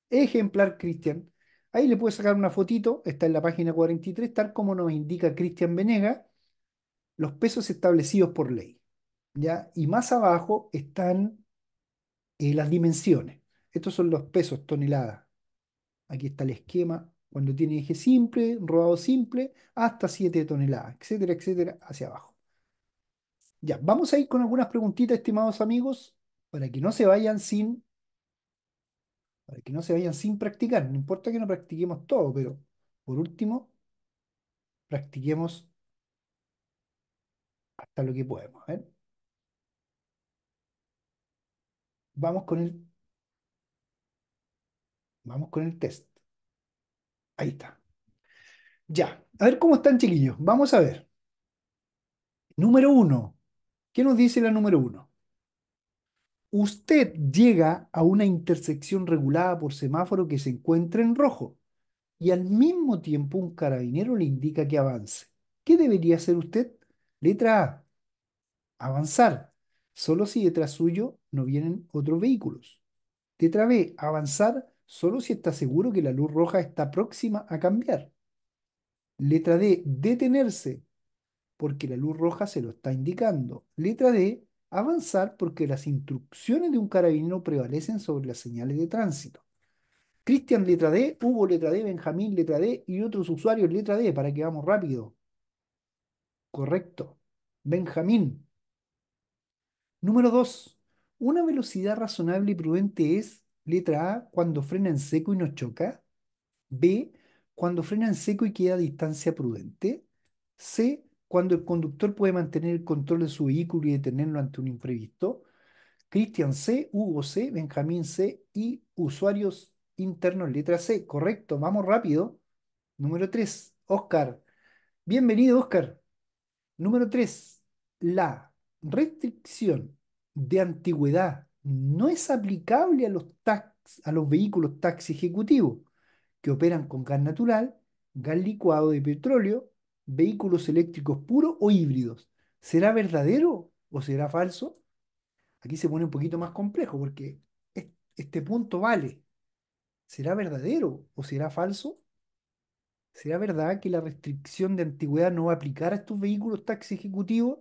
Ejemplar, Cristian. Ahí le puedo sacar una fotito. Está en la página 43, tal como nos indica Cristian Venega. Los pesos establecidos por ley. ¿ya? Y más abajo están eh, las dimensiones. Estos son los pesos, toneladas. Aquí está el esquema. Cuando tiene eje simple, rodado simple, hasta 7 toneladas, etcétera, etcétera, hacia abajo. Ya, vamos a ir con algunas preguntitas, estimados amigos, para que no se vayan sin, para que no se vayan sin practicar. No importa que no practiquemos todo, pero por último, practiquemos hasta lo que podemos. Vamos con el, vamos con el test. Ahí está. Ya, a ver cómo están, chiquillos. Vamos a ver. Número uno, ¿Qué nos dice la número uno? Usted llega a una intersección regulada por semáforo que se encuentra en rojo y al mismo tiempo un carabinero le indica que avance. ¿Qué debería hacer usted? Letra A. Avanzar, solo si detrás suyo no vienen otros vehículos. Letra B. Avanzar solo si está seguro que la luz roja está próxima a cambiar. Letra D. Detenerse porque la luz roja se lo está indicando. Letra D, avanzar porque las instrucciones de un carabinero prevalecen sobre las señales de tránsito. Cristian, letra D, Hugo, letra D, Benjamín, letra D y otros usuarios, letra D, para que vamos rápido. Correcto. Benjamín. Número 2. Una velocidad razonable y prudente es, letra A, cuando frena en seco y nos choca. B, cuando frena en seco y queda a distancia prudente. C, cuando el conductor puede mantener el control de su vehículo y detenerlo ante un imprevisto. Cristian C, Hugo C, Benjamín C y usuarios internos letra C. Correcto, vamos rápido. Número 3, Oscar. Bienvenido, Oscar. Número 3, la restricción de antigüedad no es aplicable a los, a los vehículos taxi ejecutivos que operan con gas natural, gas licuado de petróleo vehículos eléctricos puros o híbridos. ¿Será verdadero o será falso? Aquí se pone un poquito más complejo porque este punto vale. ¿Será verdadero o será falso? ¿Será verdad que la restricción de antigüedad no va a aplicar a estos vehículos taxis ejecutivos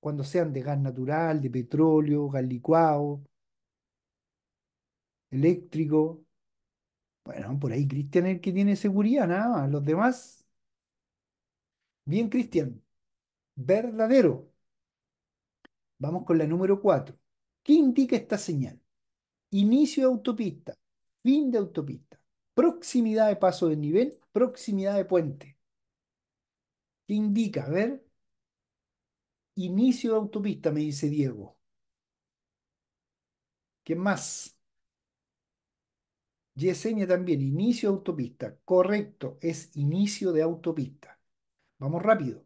cuando sean de gas natural, de petróleo, gas licuado, eléctrico? Bueno, por ahí Cristian es el que tiene seguridad, nada Los demás Bien, Cristian. Verdadero. Vamos con la número 4. ¿Qué indica esta señal? Inicio de autopista, fin de autopista, proximidad de paso de nivel, proximidad de puente. ¿Qué indica? A ver. Inicio de autopista, me dice Diego. ¿Qué más? Yesenia también, inicio de autopista. Correcto, es inicio de autopista. Vamos rápido.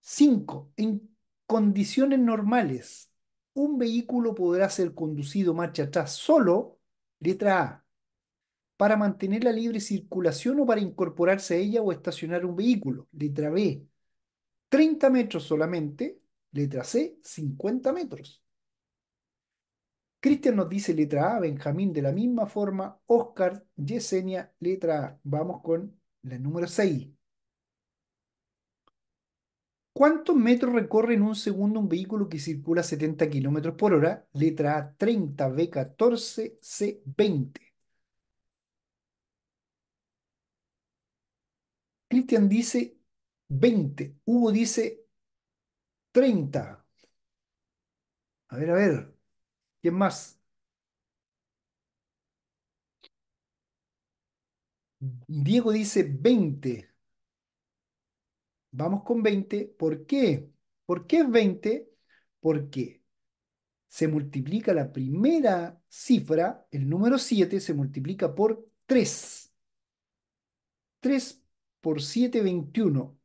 5. En condiciones normales, un vehículo podrá ser conducido marcha atrás solo, letra A, para mantener la libre circulación o para incorporarse a ella o estacionar un vehículo, letra B. 30 metros solamente, letra C, 50 metros. Cristian nos dice letra A, Benjamín de la misma forma, Oscar, Yesenia, letra A. Vamos con la número 6. ¿Cuántos metros recorre en un segundo un vehículo que circula 70 kilómetros por hora? Letra A, 30, B, 14, C, 20. Cristian dice 20. Hugo dice 30. A ver, a ver. ¿Quién más? Diego dice 20. Vamos con 20. ¿Por qué? ¿Por qué es 20? Porque se multiplica la primera cifra, el número 7, se multiplica por 3. 3 por 7, 21. O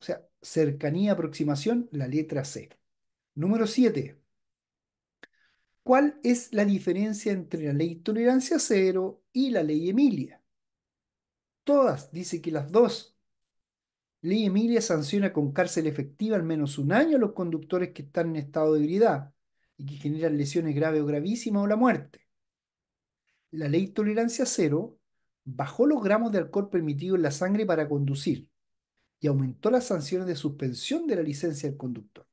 sea, cercanía, aproximación, la letra C. Número 7. ¿Cuál es la diferencia entre la ley tolerancia cero y la ley Emilia? Todas, dice que las dos Ley Emilia sanciona con cárcel efectiva al menos un año a los conductores que están en estado de ebriedad y que generan lesiones graves o gravísimas o la muerte. La ley tolerancia cero bajó los gramos de alcohol permitido en la sangre para conducir y aumentó las sanciones de suspensión de la licencia del conductor.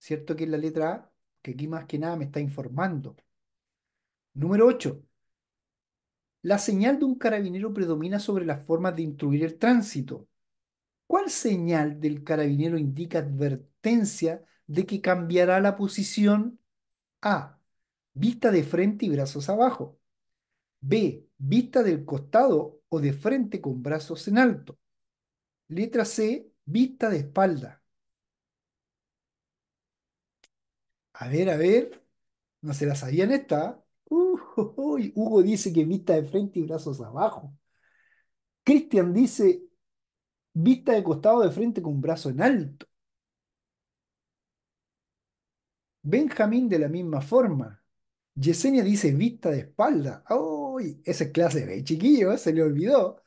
Cierto que es la letra A, que aquí más que nada me está informando. Número 8. La señal de un carabinero predomina sobre las formas de instruir el tránsito. ¿Cuál señal del carabinero indica advertencia de que cambiará la posición? A. Vista de frente y brazos abajo. B. Vista del costado o de frente con brazos en alto. Letra C. Vista de espalda. A ver, a ver. No se la sabían esta. Hugo dice que vista de frente y brazos abajo. Christian dice vista de costado de frente con brazo en alto. Benjamín de la misma forma. Yesenia dice vista de espalda. ¡Uy! Esa es clase B, chiquillo, ¿eh? se le olvidó.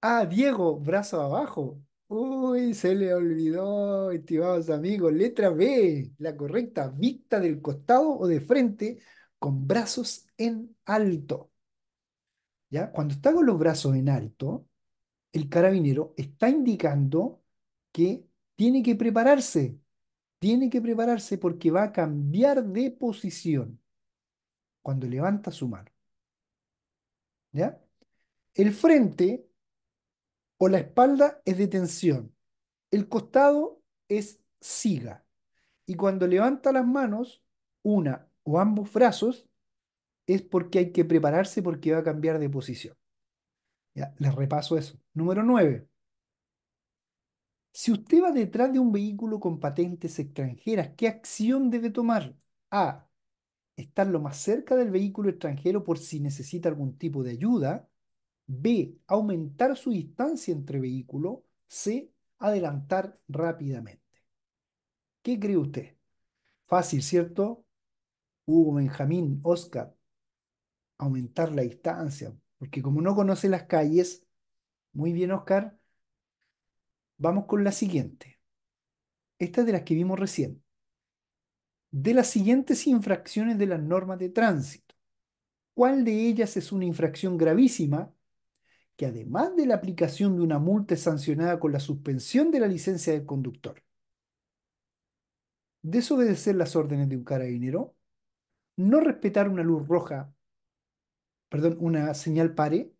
Ah, Diego, brazo abajo. Uy, se le olvidó, estimados amigos. Letra B, la correcta, vista del costado o de frente con brazos en alto. ¿Ya? Cuando está con los brazos en alto, el carabinero está indicando que tiene que prepararse, tiene que prepararse porque va a cambiar de posición cuando levanta su mano. ¿Ya? El frente o la espalda es de tensión, el costado es siga. Y cuando levanta las manos, una o ambos brazos, es porque hay que prepararse porque va a cambiar de posición les repaso eso. Número 9. Si usted va detrás de un vehículo con patentes extranjeras, ¿qué acción debe tomar? A. Estar lo más cerca del vehículo extranjero por si necesita algún tipo de ayuda. B. Aumentar su distancia entre vehículos. C. Adelantar rápidamente. ¿Qué cree usted? Fácil, ¿cierto? Hugo, Benjamín, Oscar. Aumentar la distancia. Porque como no conoce las calles, muy bien Oscar, vamos con la siguiente. Esta es de las que vimos recién. De las siguientes infracciones de las normas de tránsito, ¿cuál de ellas es una infracción gravísima que además de la aplicación de una multa sancionada con la suspensión de la licencia del conductor? Desobedecer las órdenes de un carabinero, no respetar una luz roja perdón, una señal pare,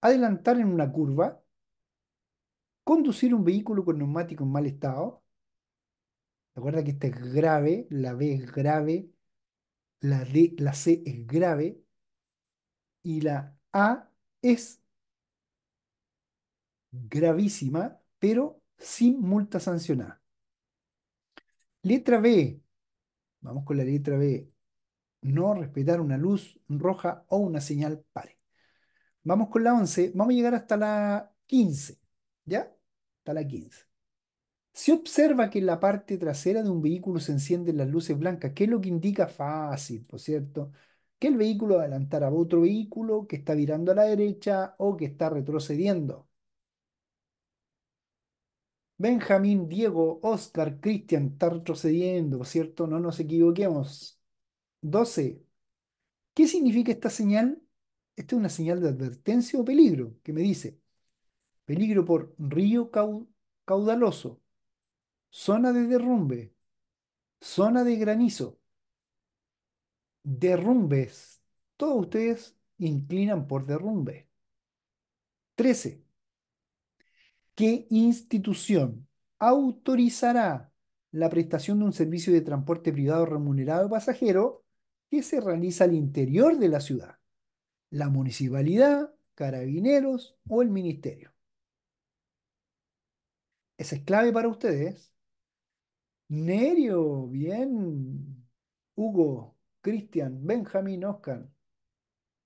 adelantar en una curva, conducir un vehículo con neumático en mal estado. Recuerda que esta es grave, la B es grave, la la C es grave y la A es gravísima, pero sin multa sancionada. Letra B. Vamos con la letra B no respetar una luz roja o una señal pare. Vamos con la 11, vamos a llegar hasta la 15, ¿ya? Hasta la 15. Se observa que en la parte trasera de un vehículo se encienden las luces blancas, que es lo que indica fácil, ¿por cierto? Que el vehículo adelantará a otro vehículo que está virando a la derecha o que está retrocediendo. Benjamín, Diego, Oscar, Cristian está retrocediendo, cierto? No nos equivoquemos. 12. ¿Qué significa esta señal? Esta es una señal de advertencia o peligro que me dice peligro por río caudaloso, zona de derrumbe, zona de granizo, derrumbes. Todos ustedes inclinan por derrumbe. 13. ¿Qué institución autorizará la prestación de un servicio de transporte privado remunerado de pasajero se realiza al interior de la ciudad, la municipalidad, carabineros o el ministerio. Esa es clave para ustedes. Nerio, bien. Hugo, Cristian, Benjamín, Oscar.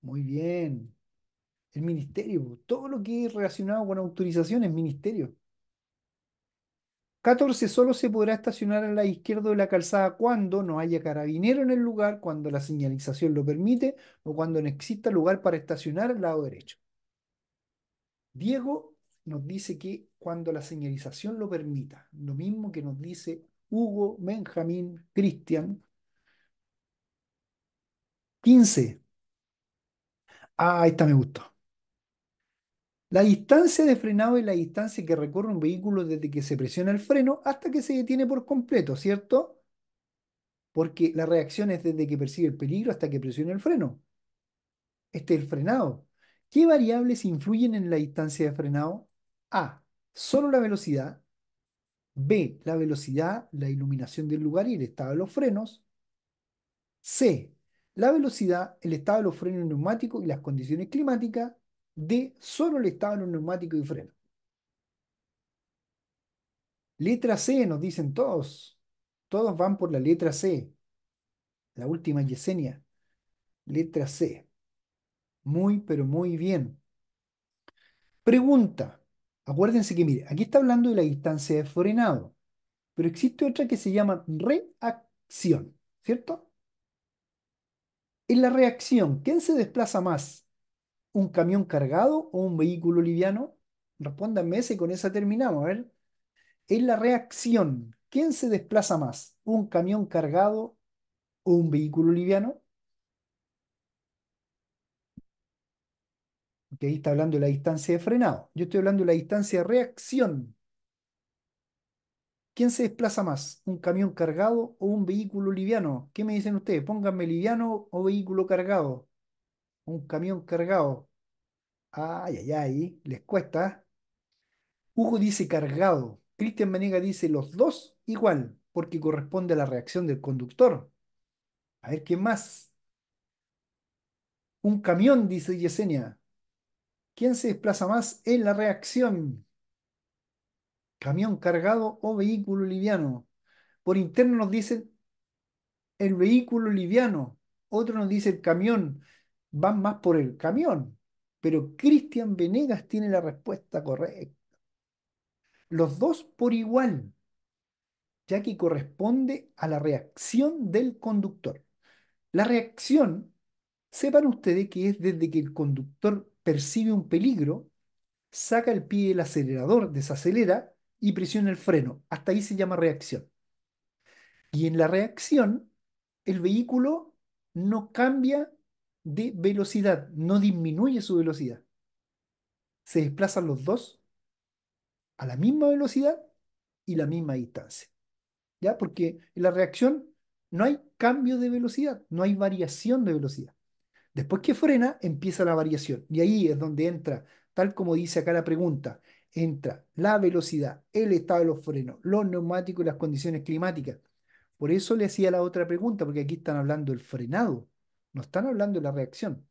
Muy bien. El ministerio, todo lo que es relacionado con autorizaciones, ministerio. 14. Solo se podrá estacionar a la izquierda de la calzada cuando no haya carabinero en el lugar, cuando la señalización lo permite o cuando no exista lugar para estacionar al lado derecho. Diego nos dice que cuando la señalización lo permita, lo mismo que nos dice Hugo, Benjamín, Cristian. 15. Ah, esta me gustó. La distancia de frenado es la distancia que recorre un vehículo desde que se presiona el freno hasta que se detiene por completo, ¿cierto? Porque la reacción es desde que percibe el peligro hasta que presiona el freno. Este es el frenado. ¿Qué variables influyen en la distancia de frenado? A. Solo la velocidad. B. La velocidad, la iluminación del lugar y el estado de los frenos. C. La velocidad, el estado de los frenos neumáticos y las condiciones climáticas de solo estado en un neumático y freno. Letra C, nos dicen todos. Todos van por la letra C. La última Yesenia. Letra C. Muy, pero muy bien. Pregunta. Acuérdense que, mire, aquí está hablando de la distancia de frenado, pero existe otra que se llama reacción, ¿cierto? En la reacción, ¿quién se desplaza más? un camión cargado o un vehículo liviano? Respóndanme ese, con esa terminamos. A ver. Es la reacción. ¿Quién se desplaza más? ¿Un camión cargado o un vehículo liviano? que ahí está hablando de la distancia de frenado. Yo estoy hablando de la distancia de reacción. ¿Quién se desplaza más? ¿Un camión cargado o un vehículo liviano? ¿Qué me dicen ustedes? Pónganme liviano o vehículo cargado. Un camión cargado. Ay, ay, ay, les cuesta. Hugo dice cargado. Cristian Menega dice los dos igual, porque corresponde a la reacción del conductor. A ver, ¿qué más? Un camión, dice Yesenia. ¿Quién se desplaza más en la reacción? Camión cargado o vehículo liviano. Por interno nos dicen el vehículo liviano. Otro nos dice el camión. Van más por el camión pero Cristian Venegas tiene la respuesta correcta. Los dos por igual, ya que corresponde a la reacción del conductor. La reacción, sepan ustedes que es desde que el conductor percibe un peligro, saca el pie del acelerador, desacelera y presiona el freno. Hasta ahí se llama reacción. Y en la reacción, el vehículo no cambia de velocidad, no disminuye su velocidad. Se desplazan los dos a la misma velocidad y la misma distancia. ¿Ya? Porque en la reacción no hay cambio de velocidad, no hay variación de velocidad. Después que frena, empieza la variación. Y ahí es donde entra, tal como dice acá la pregunta, entra la velocidad, el estado de los frenos, los neumáticos y las condiciones climáticas. Por eso le hacía la otra pregunta, porque aquí están hablando del frenado. No están hablando de la reacción.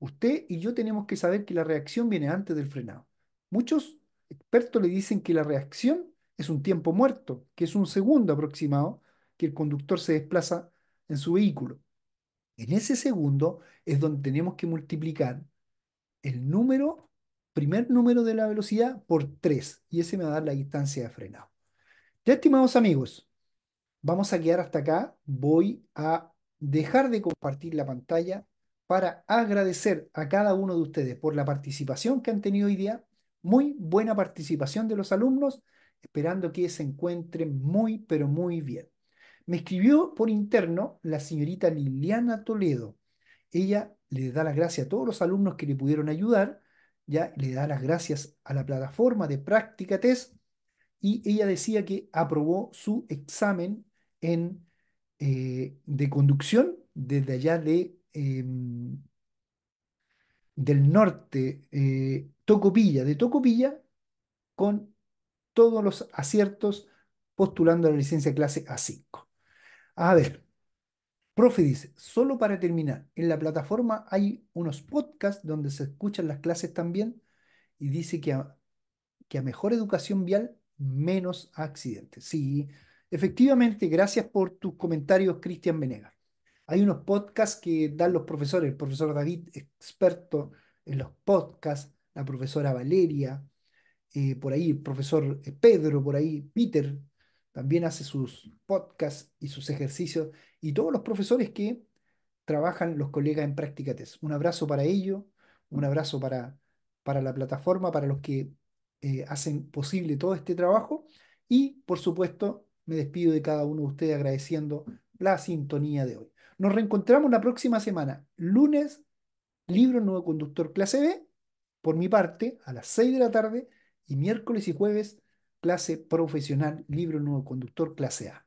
Usted y yo tenemos que saber que la reacción viene antes del frenado. Muchos expertos le dicen que la reacción es un tiempo muerto, que es un segundo aproximado que el conductor se desplaza en su vehículo. En ese segundo es donde tenemos que multiplicar el número, primer número de la velocidad por 3 y ese me va a dar la distancia de frenado. Ya estimados amigos, vamos a quedar hasta acá. Voy a dejar de compartir la pantalla para agradecer a cada uno de ustedes por la participación que han tenido hoy día. Muy buena participación de los alumnos, esperando que se encuentren muy, pero muy bien. Me escribió por interno la señorita Liliana Toledo. Ella le da las gracias a todos los alumnos que le pudieron ayudar, ya le da las gracias a la plataforma de práctica test y ella decía que aprobó su examen en eh, de conducción desde allá de, em, del norte, eh, Tocopilla, de Tocopilla, con todos los aciertos postulando la licencia clase A5. A ver, profe dice, solo para terminar, en la plataforma hay unos podcasts donde se escuchan las clases también y dice que que a mejor educación vial, menos accidentes. Sí, Efectivamente, gracias por tus comentarios, Cristian Venegas. Hay unos podcasts que dan los profesores, el profesor David, experto en los podcasts, la profesora Valeria, eh, por ahí el profesor eh, Pedro, por ahí Peter, también hace sus podcasts y sus ejercicios, y todos los profesores que trabajan los colegas en práctica test. Un abrazo para ellos, un abrazo para, para la plataforma, para los que eh, hacen posible todo este trabajo, y por supuesto me despido de cada uno de ustedes agradeciendo la sintonía de hoy. Nos reencontramos la próxima semana, lunes, libro nuevo conductor clase B, por mi parte, a las 6 de la tarde, y miércoles y jueves, clase profesional, libro nuevo conductor clase A.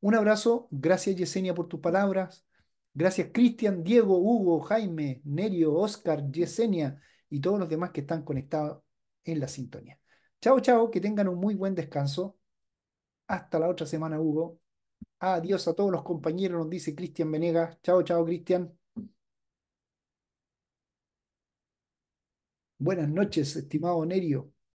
Un abrazo, gracias Yesenia por tus palabras, gracias Cristian, Diego, Hugo, Jaime, Nerio, Oscar, Yesenia y todos los demás que están conectados en la sintonía. Chao, chao, que tengan un muy buen descanso. Hasta la otra semana, Hugo. Adiós a todos los compañeros, nos dice Cristian Venegas. Chao, chao, Cristian. Buenas noches, estimado Nerio.